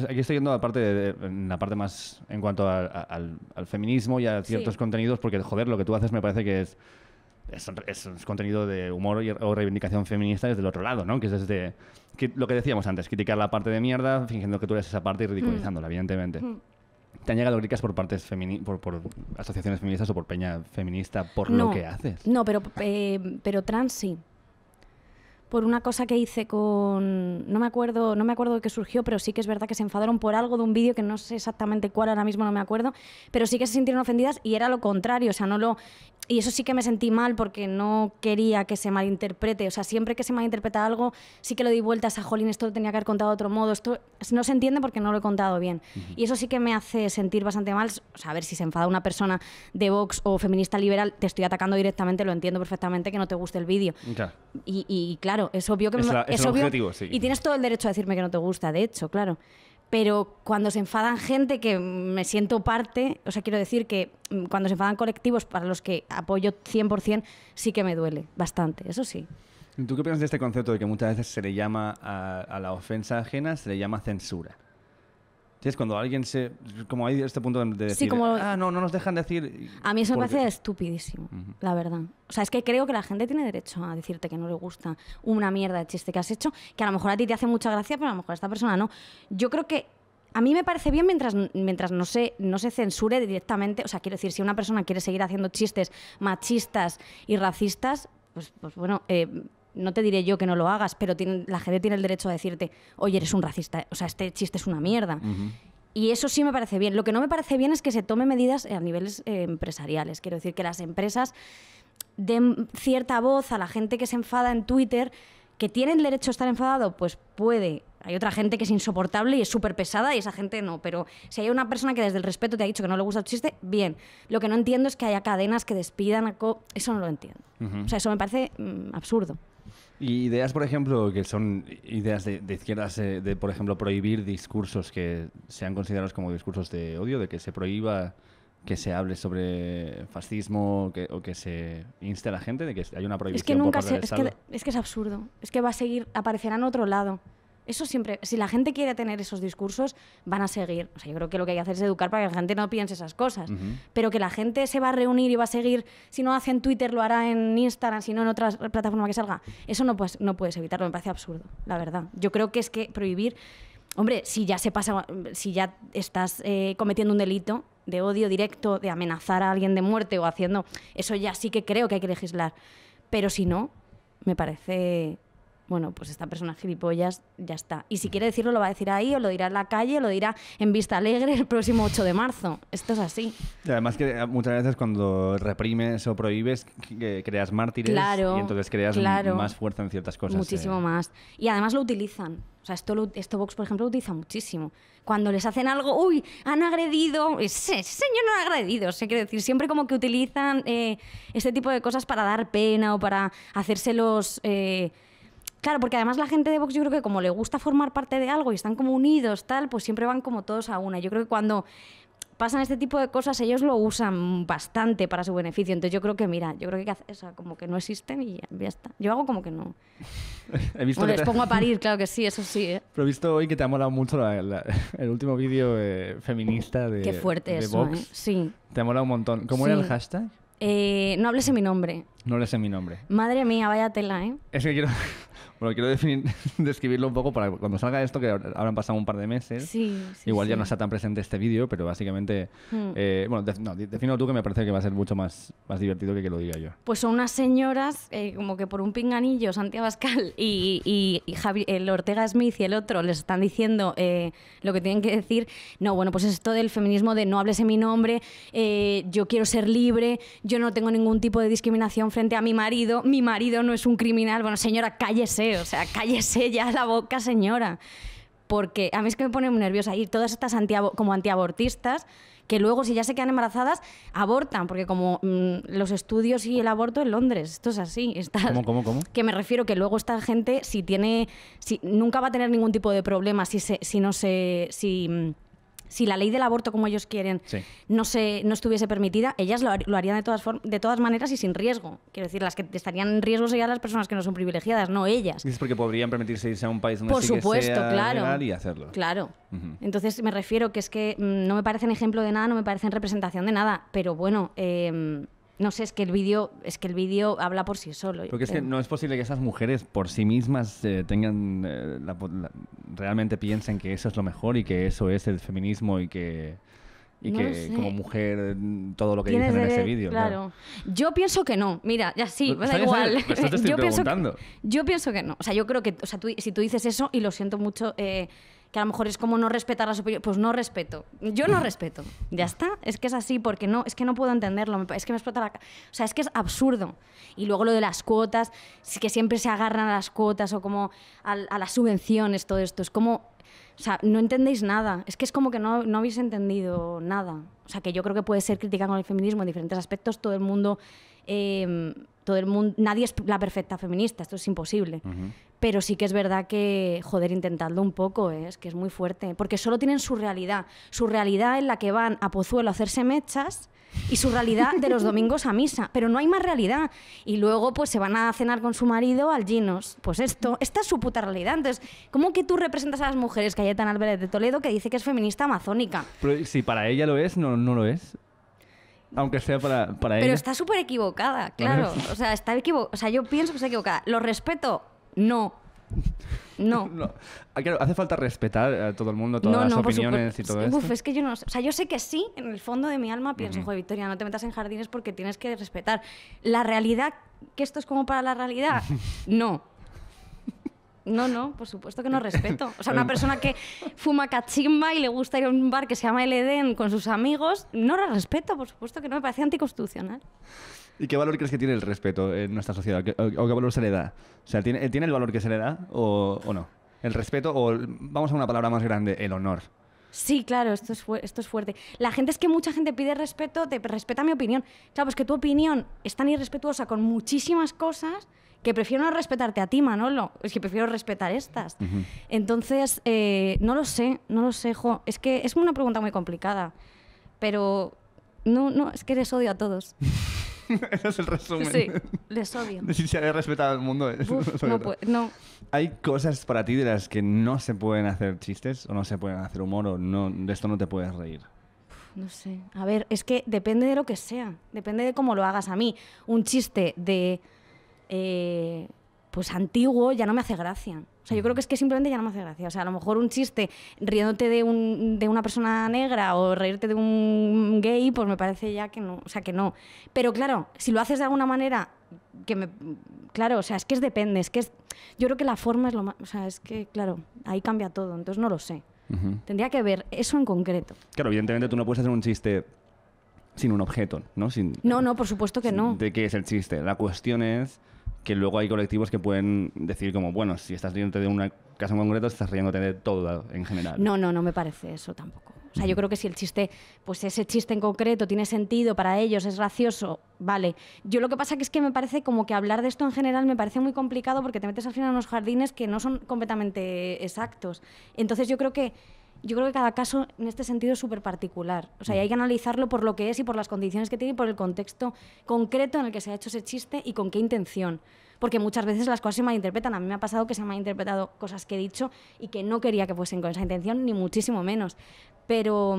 aquí estoy yendo a la parte, de, la parte más en cuanto al, feminismo y a ciertos contenidos, porque, joder, lo que tú haces me parece que es es, contenido de humor o reivindicación feminista desde el otro lado, ¿no? Que es desde lo que decíamos antes, criticar la parte de mierda, fingiendo que tú eres esa parte y ridiculizándola, mm. evidentemente. ¿Te han llegado críticas por partes por, por, asociaciones feministas o por peña feminista por lo que haces? No, pero, eh, pero trans sí. Por una cosa que hice con. No me acuerdo, no me acuerdo de qué surgió, pero sí que es verdad que se enfadaron por algo de un vídeo que no sé exactamente cuál ahora mismo no me acuerdo. Pero sí que se sintieron ofendidas y era lo contrario. O sea, no lo y eso sí que me sentí mal porque no quería que se malinterprete. O sea, siempre que se malinterpreta algo, sí que lo di vueltas a Jolín, esto lo tenía que haber contado de otro modo. Esto no se entiende porque no lo he contado bien. Y eso sí que me hace sentir bastante mal. O sea, a ver si se enfada una persona de Vox o feminista liberal, te estoy atacando directamente, lo entiendo perfectamente que no te guste el vídeo. Y, claro, es obvio que es, obvio, Y tienes todo el derecho a decirme que no te gusta, de hecho, claro pero cuando se enfadan gente que me siento parte, o sea, quiero decir que mm, cuando se enfadan colectivos para los que apoyo 100%, sí que me duele bastante, eso sí. ¿Tú qué piensas de este concepto de que muchas veces se le llama a la ofensa ajena, se le llama censura? es Cuando alguien se. Como hay este punto de ah, no, no nos dejan decir. A mí eso me parece estupidísimo, la verdad. O sea, es que creo que la gente tiene derecho a decirte que no le gusta una mierda de chiste que has hecho, que a lo mejor a ti te hace mucha gracia, pero a lo mejor a esta persona no. Yo creo que a mí me parece bien mientras, mientras no, se, no se censure directamente. O sea, quiero decir, si una persona quiere seguir haciendo chistes machistas y racistas, pues, pues bueno, eh, no te diré yo que no lo hagas, pero la gente tiene el derecho a decirte, oye, eres un racista, o sea, este chiste es una mierda. Y eso sí me parece bien. Lo que no me parece bien es que se tomen medidas eh, a niveles eh, empresariales. Quiero decir que las empresas den cierta voz a la gente que se enfada en Twitter, que tienen derecho a estar enfadado, pues puede. Hay otra gente que es insoportable y es súper pesada y esa gente no. Pero si hay una persona que desde el respeto te ha dicho que no le gusta el chiste, bien. Lo que no entiendo es que haya cadenas que despidan a... eso no lo entiendo. O sea, eso me parece mm, absurdo. Y ideas, por ejemplo, que son ideas de, izquierdas, eh, de, por ejemplo, prohibir discursos que sean considerados como discursos de odio, de que se prohíba que se hable sobre fascismo o que se inste a la gente de que hay una prohibición. Es que nunca es, que, es, absurdo. Es que va a seguir, aparecerán en otro lado. Eso siempre, si la gente quiere tener esos discursos, van a seguir. O sea, yo creo que lo que hay que hacer es educar para que la gente no piense esas cosas. Pero que la gente se va a reunir y va a seguir, si no hace en Twitter, lo hará en Instagram, si no en otra plataforma que salga. Eso no puedes, no puedes evitarlo, me parece absurdo, la verdad. Yo creo que es que prohibir, hombre, si ya se pasa, si ya estás eh, cometiendo un delito de odio directo, de amenazar a alguien de muerte o haciendo, eso ya sí que creo que hay que legislar. Pero si no, me parece bueno, pues esta persona gilipollas ya está. Y si quiere decirlo, lo va a decir ahí, o lo dirá en la calle, o lo dirá en Vista Alegre el próximo 8 de marzo. Esto es así. Y además que eh, muchas veces cuando reprimes o prohíbes, creas mártires y entonces creas más fuerza en ciertas cosas. Muchísimo eh. más. Y además lo utilizan. O sea, esto, esto Vox, por ejemplo, lo utiliza muchísimo. Cuando les hacen algo, uy, han agredido, ese señor no ha agredido, se decir, siempre como que utilizan eh, este tipo de cosas para dar pena o para hacérselos... Eh, Claro, porque además la gente de Vox yo creo que como le gusta formar parte de algo y están como unidos, tal, pues siempre van como todos a una. Yo creo que cuando pasan este tipo de cosas, ellos lo usan bastante para su beneficio. Entonces yo creo que, mira, yo creo que, como que no existen y ya, está. Yo hago como que no. o les pongo a parir, claro que sí, eso sí. ¿eh? Pero he visto hoy que te ha molado mucho el último vídeo eh, feminista de Qué fuerte de eso, ¿eh? Sí. Te ha molado un montón. ¿Cómo era el hashtag? no hables en mi nombre. No le sé mi nombre. Madre mía, vaya tela, ¿eh? Es que quiero, bueno, quiero definir, describirlo un poco para cuando salga esto, que habrán pasado un par de meses. Sí, Igual ya no está tan presente este vídeo, pero básicamente. Hmm. Eh, bueno, defino tú que me parece que va a ser mucho más, más divertido que que lo diga yo. Pues son unas señoras, eh, como que por un pinganillo, Santiago Abascal y, y, el Ortega Smith y el otro les están diciendo eh, lo que tienen que decir. No, bueno, pues es esto del feminismo de no hables en mi nombre, yo quiero ser libre, yo no tengo ningún tipo de discriminación frente a mi marido, mi marido no es un criminal, bueno, señora, cállese, o sea, cállese ya la boca, señora. Porque a mí es que me pone muy nerviosa ir todas estas como antiabortistas que luego si ya se quedan embarazadas abortan, porque como mm, los estudios y el aborto en Londres, esto es así. Está, ¿Cómo, cómo, cómo? Que me refiero que luego esta gente si tiene, si nunca va a tener ningún tipo de problema si se, si no se, si mm, si la ley del aborto, como ellos quieren, no, se, no estuviese permitida, ellas lo, harían de todas, de todas maneras y sin riesgo. Quiero decir, las que estarían en riesgo serían las personas que no son privilegiadas, no ellas. Es porque podrían permitirse irse a un país donde Por sí supuesto, sea claro, legal y hacerlo. Claro. Entonces me refiero que es que mm, no me parecen ejemplo de nada, no me parecen representación de nada, pero bueno... Em, no sé, es que el vídeo, es que el vídeo habla por sí solo. Porque es que no es posible que esas mujeres por sí mismas eh, tengan eh, realmente piensen que eso es lo mejor y que eso es el feminismo y que como mujer eh, todo lo que dicen en ese vídeo. Claro. Yo pienso que no. Mira, ya sí, da igual. yo, pienso que, yo pienso que no. O sea, yo creo que, o sea, tú, si tú dices eso, y lo siento mucho, que a lo mejor es como no respetar las opiniones, pues no respeto. Yo no respeto. Ya está. Es que es así, porque no, es que no puedo entenderlo. Es que me explota la. O sea, es que es absurdo. Y luego lo de las cuotas, que siempre se agarran a las cuotas o como a, las subvenciones, todo esto. Es como. O sea, no entendéis nada. Es que es como que no, no habéis entendido nada. O sea, que yo creo que puede ser crítica con el feminismo en diferentes aspectos. Todo el mundo. Em, todo el mundo, nadie es la perfecta feminista, esto es imposible. Pero sí que es verdad que, joder, intentadlo un poco, ¿eh? es que es muy fuerte. Porque solo tienen su realidad. Su realidad en la que van a Pozuelo a hacerse mechas y su realidad de los domingos a misa. Pero no hay más realidad. Y luego, pues se van a cenar con su marido al Ginos. Pues esto, esta es su puta realidad. Entonces, ¿cómo que tú representas a las mujeres, que Cayetana Álvarez de Toledo, que dice que es feminista amazónica? si para ella lo es, no, no lo es. Aunque sea para, para ella. Pero está súper equivocada, claro. O sea, está equivocada. O sea, yo pienso que está equivocada. Lo respeto no. No. Ah, claro, hace falta respetar a todo el mundo, todas las opiniones y todo eso. Uf, es que yo no sé. O sea, yo sé que sí, en el fondo de mi alma pienso, uh Victoria, no te metas en jardines porque tienes que respetar. La realidad, que esto es como para la realidad, no. No, no, por supuesto que no respeto. O sea, una persona que fuma cachimba y le gusta ir a un bar que se llama El Edén con sus amigos, no la respeto, por supuesto que no, me parece anticonstitucional. ¿Y qué valor crees que tiene el respeto en nuestra sociedad? ¿O qué valor se le da? O sea, ¿tiene, ¿tiene el valor que se le da o, no? ¿El respeto o, vamos a una palabra más grande, el honor? Sí, claro, esto es, esto es fuerte. La gente es que mucha gente pide respeto, te respeta mi opinión. Claro, pues que tu opinión es tan irrespetuosa con muchísimas cosas que prefiero no respetarte a ti, Manolo. Es que prefiero respetar estas. Entonces, eh, no lo sé, no lo sé, jo. Es que es una pregunta muy complicada. Pero no, no, es que eres odio a todos. Ese es el resumen. Sí, les odio. si se ha respetado al mundo. no, ¿Hay cosas para ti de las que no se pueden hacer chistes o no se pueden hacer humor o no, de esto no te puedes reír? no sé. A ver, es que depende de lo que sea. Depende de cómo lo hagas a mí. Un chiste de. Eh, pues antiguo ya no me hace gracia. O sea, yo creo que es que simplemente ya no me hace gracia. O sea, a lo mejor un chiste riéndote de, un, de una persona negra o reírte de un gay, pues me parece ya que no. O sea, que no. Pero claro, si lo haces de alguna manera que me claro, o sea, es que es depende, es que es yo creo que la forma es lo más, o sea, es que claro, ahí cambia todo, entonces no lo sé. Tendría que ver eso en concreto. Claro, evidentemente tú no puedes hacer un chiste sin un objeto, ¿no? Sin, no, no, por supuesto que no. ¿De qué es el chiste? La cuestión es que luego hay colectivos que pueden decir como, bueno, si estás riéndote de una casa en concreto, estás riéndote de todo en general. No, no, no me parece eso tampoco. O sea, yo creo que si el chiste, pues ese chiste en concreto tiene sentido para ellos, es gracioso, vale. Yo lo que pasa que es que me parece como que hablar de esto en general me parece muy complicado porque te metes al final en unos jardines que no son completamente exactos. Entonces yo creo que yo creo que cada caso en este sentido es súper particular. O sea, hay que mm. analizarlo por lo que es y por las condiciones que tiene y por el contexto concreto en el que se ha hecho ese chiste y con qué intención. Porque muchas veces las cosas se malinterpretan. A mí me ha pasado que se me han malinterpretado cosas que he dicho y que no quería que fuesen con esa intención, ni muchísimo menos. Pero,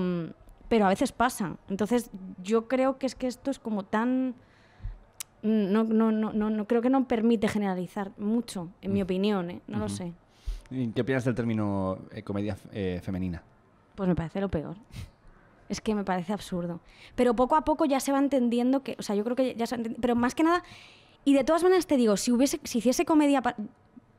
pero a veces pasan. Entonces, yo creo que es que esto es como tan... No, no, no, no, no creo que no permite generalizar mucho, en mi mm. opinión, ¿eh? no lo sé. ¿Qué opinas del término eh, comedia eh, femenina? Pues me parece lo peor. Es que me parece absurdo. Pero poco a poco ya se va entendiendo que. O sea, yo creo que ya se Pero más que nada. Y de todas maneras te digo, si, hubiese, si, hiciese comedia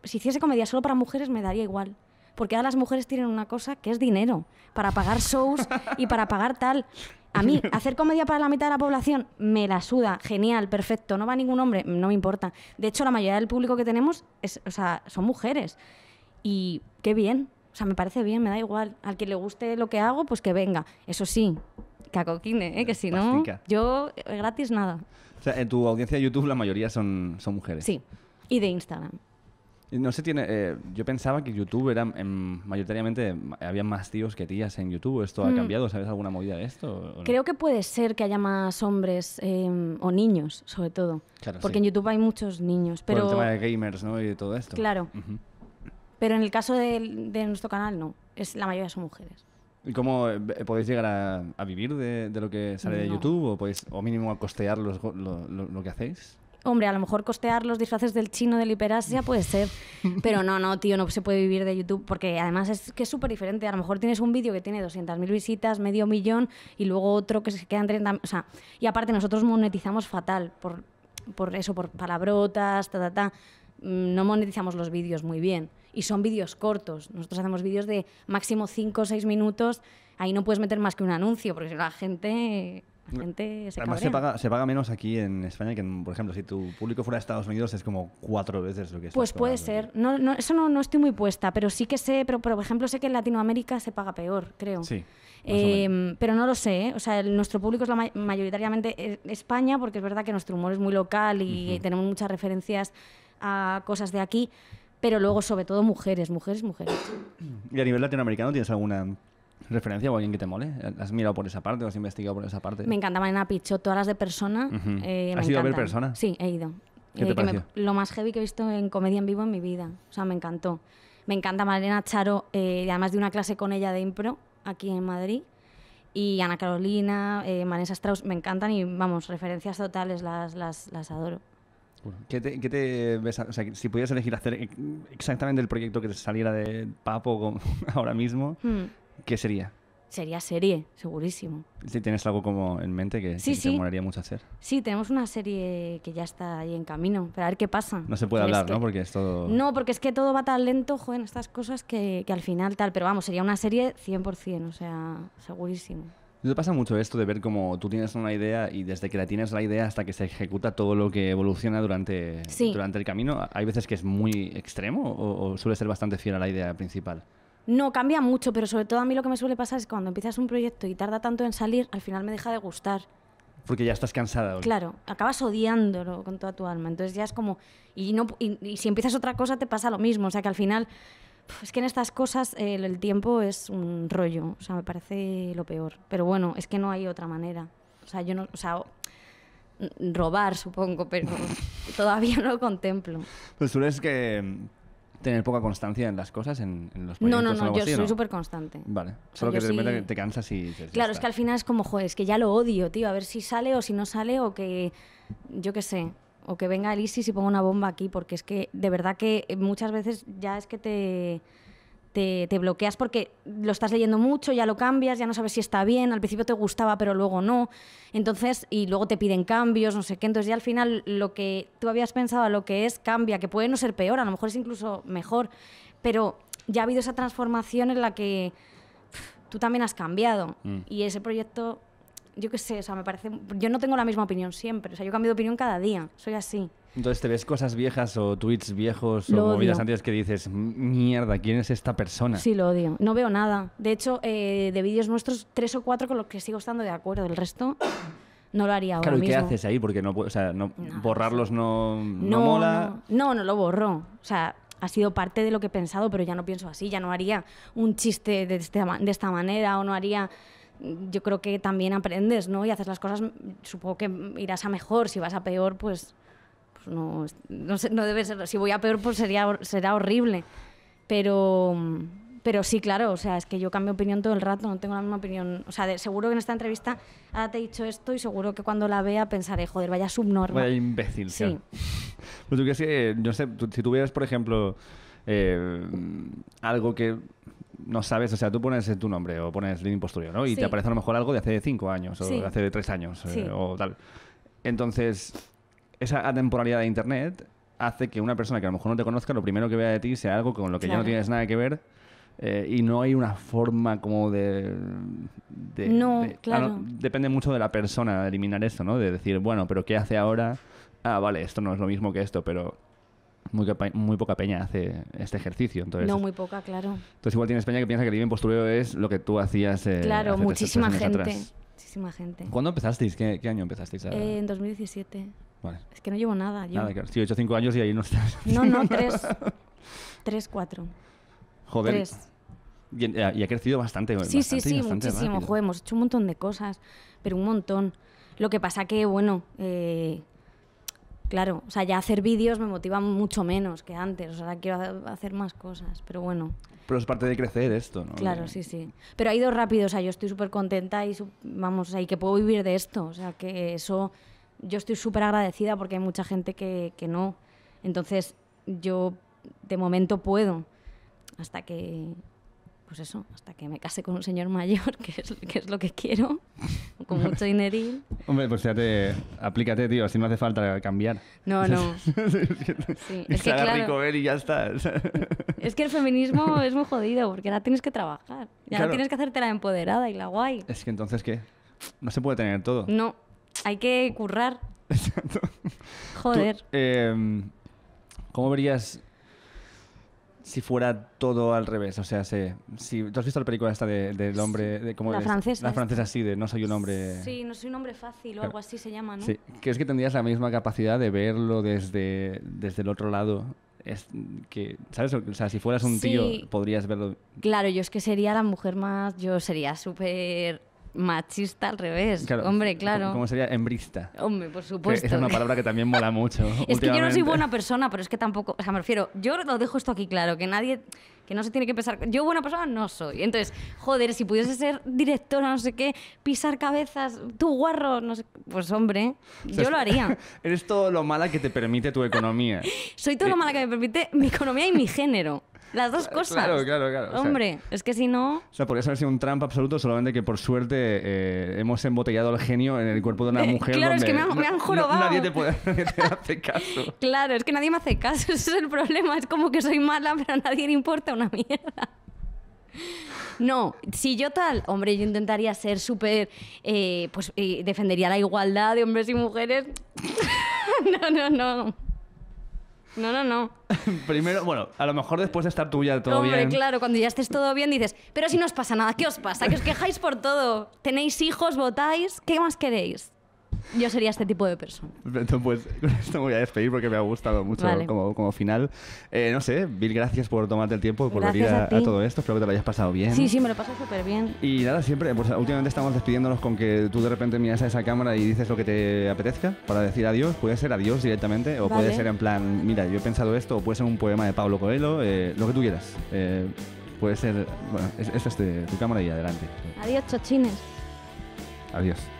si hiciese comedia solo para mujeres, me daría igual. Porque ahora las mujeres tienen una cosa que es dinero. Para pagar shows y para pagar tal. A mí, hacer comedia para la mitad de la población me la suda, genial, perfecto, no va ningún hombre, no me importa. De hecho, la mayoría del público que tenemos es, o sea, son mujeres y qué bien. O sea, me parece bien, me da igual. Al que le guste lo que hago, pues que venga. Eso sí, que ¿eh? que si no, yo eh, gratis nada. O sea, en tu audiencia de YouTube la mayoría son, son mujeres. Sí, y de Instagram. No se tiene. Eh, yo pensaba que YouTube era mayoritariamente había más tíos que tías en YouTube. ¿Esto ha mm. cambiado? ¿Sabes alguna movida de esto? Creo que puede ser que haya más hombres em, o niños, sobre todo. Claro, Porque en YouTube hay muchos niños. Pero... Por el tema de gamers, ¿no? Y todo esto. Claro. Pero en el caso de, nuestro canal, no. Es, la mayoría son mujeres. ¿Y cómo eh, podéis llegar a, vivir de, lo que sale de YouTube? ¿O, podéis, o mínimo a costear lo, que hacéis? Hombre, a lo mejor costear los disfraces del chino del hiperasia puede ser. Pero no, no, tío, no se puede vivir de YouTube. Porque además es que es súper diferente. A lo mejor tienes un vídeo que tiene 200.000 visitas, medio millón, y luego otro que se quedan 30. O sea, y aparte nosotros monetizamos fatal por, por eso, por palabrotas, ta, ta, ta. Mm, no monetizamos los vídeos muy bien y son vídeos cortos. Nosotros hacemos vídeos de máximo 5 o 6 minutos. Ahí no puedes meter más que un anuncio, porque la gente la gente se Además, se paga, menos aquí en España que, por ejemplo, si tu público fuera de Estados Unidos es como cuatro veces lo que es. Pues puede ser. No, no, eso no, no, estoy muy puesta, pero sí que sé, pero, por ejemplo, sé que en Latinoamérica se paga peor, creo. Sí. Em, pero no lo sé. ¿eh? O sea, nuestro público es la mayoritariamente eh, España, porque es verdad que nuestro humor es muy local y tenemos muchas referencias a cosas de aquí pero luego sobre todo mujeres, mujeres, mujeres. ¿Y a nivel latinoamericano tienes alguna referencia o alguien que te mole? ¿Has mirado por esa parte o has investigado por esa parte? Me encanta Marina Pichot, todas las de persona. Eh, ¿Has ido a ver persona? Sí, he ido. Eh, lo más heavy que he visto en comedia en vivo en mi vida. O sea, me encantó. Me encanta Marina Charo, eh, además de una clase con ella de impro aquí en Madrid. Y Ana Carolina, Maresa Strauss, me encantan y vamos, referencias totales, las, las, las adoro. ¿Qué te, qué te ves? O sea, si pudieras elegir hacer exactamente el proyecto que te saliera de papo ahora mismo, hmm. ¿qué sería? Sería serie, segurísimo. Si tienes algo como en mente que, te molaría mucho hacer. Sí, tenemos una serie que ya está ahí en camino, pero a ver qué pasa. No se puede hablar, ¿no? Porque es todo... No, porque es que todo va tan lento, joder, estas cosas que, que al final tal, pero vamos, sería una serie 100%, o sea, segurísimo te pasa mucho esto de ver cómo tú tienes una idea y desde que la tienes la idea hasta que se ejecuta todo lo que evoluciona durante, durante el camino? ¿Hay veces que es muy extremo o, suele ser bastante fiel a la idea principal? No, cambia mucho, pero sobre todo a mí lo que me suele pasar es cuando empiezas un proyecto y tarda tanto en salir, al final me deja de gustar. Porque ya estás cansada. Claro, acabas odiándolo con toda tu alma. Entonces ya es como. Y, no, y si empiezas otra cosa, te pasa lo mismo. O sea que al final es que en estas cosas el tiempo es un rollo, o sea, me parece lo peor. Pero bueno, es que no hay otra manera. O sea, yo no, o sea, mm, robar supongo, pero todavía no lo contemplo. Pues tú eres que mm, tener poca constancia en las cosas, en, los proyectos. No, no, no, yo soy súper constante. Vale, solo que de repente te cansas y... Te, claro, es que al final es como, joder, es que ya lo odio, tío, a ver si sale o si no sale o que, yo qué sé, o que venga el ISIS y ponga una bomba aquí, porque es que de verdad que eh, muchas veces ya es que te, te, bloqueas porque lo estás leyendo mucho, ya lo cambias, ya no sabes si está bien, al principio te gustaba pero luego no, entonces y luego te piden cambios, no sé qué, entonces ya al final lo que tú habías pensado a lo que es cambia, que puede no ser peor, a lo mejor es incluso mejor, pero ya ha habido esa transformación en la que tú también has cambiado mm. y ese proyecto yo qué sé, o sea, me parece, yo no tengo la misma opinión siempre, o sea, yo cambio de opinión cada día, soy así. Entonces te ves cosas viejas o tweets viejos o movidas antiguas que dices, mierda, ¿quién es esta persona? Sí, lo odio. No veo nada. De hecho, eh, de vídeos nuestros, tres o cuatro con los que sigo estando de acuerdo. El resto no lo haría ahora Claro, ¿y qué haces ahí? Porque no, o sea, borrarlos no, no, mola. No. no, lo borro. O sea, ha sido parte de lo que he pensado, pero ya no pienso así. Ya no haría un chiste de, este de esta manera o no haría yo creo que también aprendes, ¿no? Y haces las cosas, supongo que irás a mejor, si vas a peor, pues, pues, no, no, sé, no debe ser, si voy a peor, pues sería, será horrible. Pero, pero sí, claro, o sea, es que yo cambio opinión todo el rato, no tengo la misma opinión. O sea, seguro que en esta entrevista ahora te he dicho esto y seguro que cuando la vea pensaré, joder, vaya subnormal. Vaya imbécil, sí. Pero tú que, no sé, tú, si tuvieras, por ejemplo, eh, algo que no sabes, o sea, tú pones tu nombre o pones Living Posturio, ¿no? Y te aparece a lo mejor algo de hace cinco años o de hace tres años eh, o tal. Entonces, esa atemporalidad de Internet hace que una persona que a lo mejor no te conozca, lo primero que vea de ti sea algo con lo que ya no tienes nada que ver. Eh, y no hay una forma como de... Ah, no, claro. depende mucho de la persona eliminar esto, ¿no? De decir, bueno, pero ¿qué hace ahora? Ah, vale, esto no es lo mismo que esto, pero muy, muy poca peña hace este ejercicio. Entonces, no, muy poca, claro. Entonces igual tienes peña que piensa que el living postureo es lo que tú hacías. Eh, claro, muchísima gente. Muchísima gente. ¿Cuándo empezasteis? ¿Qué, año empezasteis? Eh, en 2017. Vale. Es que no llevo nada. Yo. Nada, claro. Sí, he hecho cinco años y ahí no estás. No, no, tres. tres, cuatro. Joder. Tres. Y, ha crecido bastante. Sí, sí, sí, muchísimo. Joder, hemos hecho un montón de cosas, pero un montón. Lo que pasa que, bueno, eh, Claro, o sea, ya hacer vídeos me motiva mucho menos que antes, o sea, quiero hacer más cosas, pero bueno. Pero es parte de crecer esto, ¿no? Claro, sí, sí. Pero ha ido rápido, o sea, yo estoy súper contenta y, vamos, que puedo vivir de esto, o sea, que eso, yo estoy súper agradecida porque hay mucha gente que no. Entonces, yo de momento puedo, hasta que pues eso, hasta que me case con un señor mayor, que es, lo que quiero, con mucho dinero. Hombre, pues ya te, aplícate, tío, así no hace falta cambiar. No, no. es que, claro, rico él y ya está. es que el feminismo es muy jodido, porque ahora tienes que trabajar, ya tienes que hacerte la empoderada y la guay. Es que entonces, ¿qué? No se puede tener todo. No, hay que currar. Exacto. Joder. Em, ¿Cómo verías si fuera todo al revés. O sea, se, si, ¿tú has visto la película esta del de, hombre... De, la francesa. La francesa, sí, de no soy un hombre... Sí, no soy un hombre fácil o algo así se llama, ¿no? Sí, que es que tendrías la misma capacidad de verlo desde, desde el otro lado. Es que, ¿sabes? O sea, si fueras un tío, podrías verlo... Claro, yo es que sería la mujer más... Yo sería súper machista al revés. Claro, Hombre, claro. ¿Cómo sería? Embrista. Hombre, por supuesto. es una palabra que también mola mucho. es que yo no soy buena persona, pero es que tampoco. O sea, me refiero. Yo lo dejo esto aquí claro, que nadie. Que no se tiene que pensar. Yo buena persona no soy. Entonces, joder, si pudiese ser directora, no sé qué, pisar cabezas, tú guarro, no sé. Pues hombre, yo lo haría. Eres todo lo mala que te permite tu economía. soy todo lo eh, mala que me permite mi economía y mi género. Las dos cosas. Claro, claro, claro. Hombre, es que si no. O sea, podría haber sido un Trump absoluto, solamente que por suerte eh, hemos embotellado el genio en el cuerpo de una mujer. claro, es que me han, jorobado. nadie te, puede, hacer hace caso. claro, es que nadie me hace caso. Ese es el problema. Es como que soy mala, pero a nadie le importa una mierda. No, si yo tal, hombre, yo intentaría ser súper, eh, pues eh, defendería la igualdad de hombres y mujeres. no, no, no. No, no, no. Primero, bueno, a lo mejor después de estar ya todo bien. Hombre, claro, cuando ya estés todo bien dices, pero si no os pasa nada, ¿qué os pasa? Que os quejáis por todo. Tenéis hijos, votáis, ¿qué más queréis? Yo sería este tipo de persona. Pues con esto me voy a despedir porque me ha gustado mucho como, como, final. Eh, no sé, mil gracias por tomarte el tiempo, por venir a, todo esto. Espero que te lo hayas pasado bien. Sí, sí, me lo paso súper bien. Y nada, siempre, pues, últimamente estamos despidiéndonos con que tú de repente miras a esa cámara y dices lo que te apetezca para decir adiós. Puede ser adiós directamente o puede ser en plan, mira, yo he pensado esto, o puede ser un poema de Pablo Coelho, eh, lo que tú quieras. Eh, puede ser, bueno, esa es, tu cámara y adelante. Adiós, chochines. Adiós.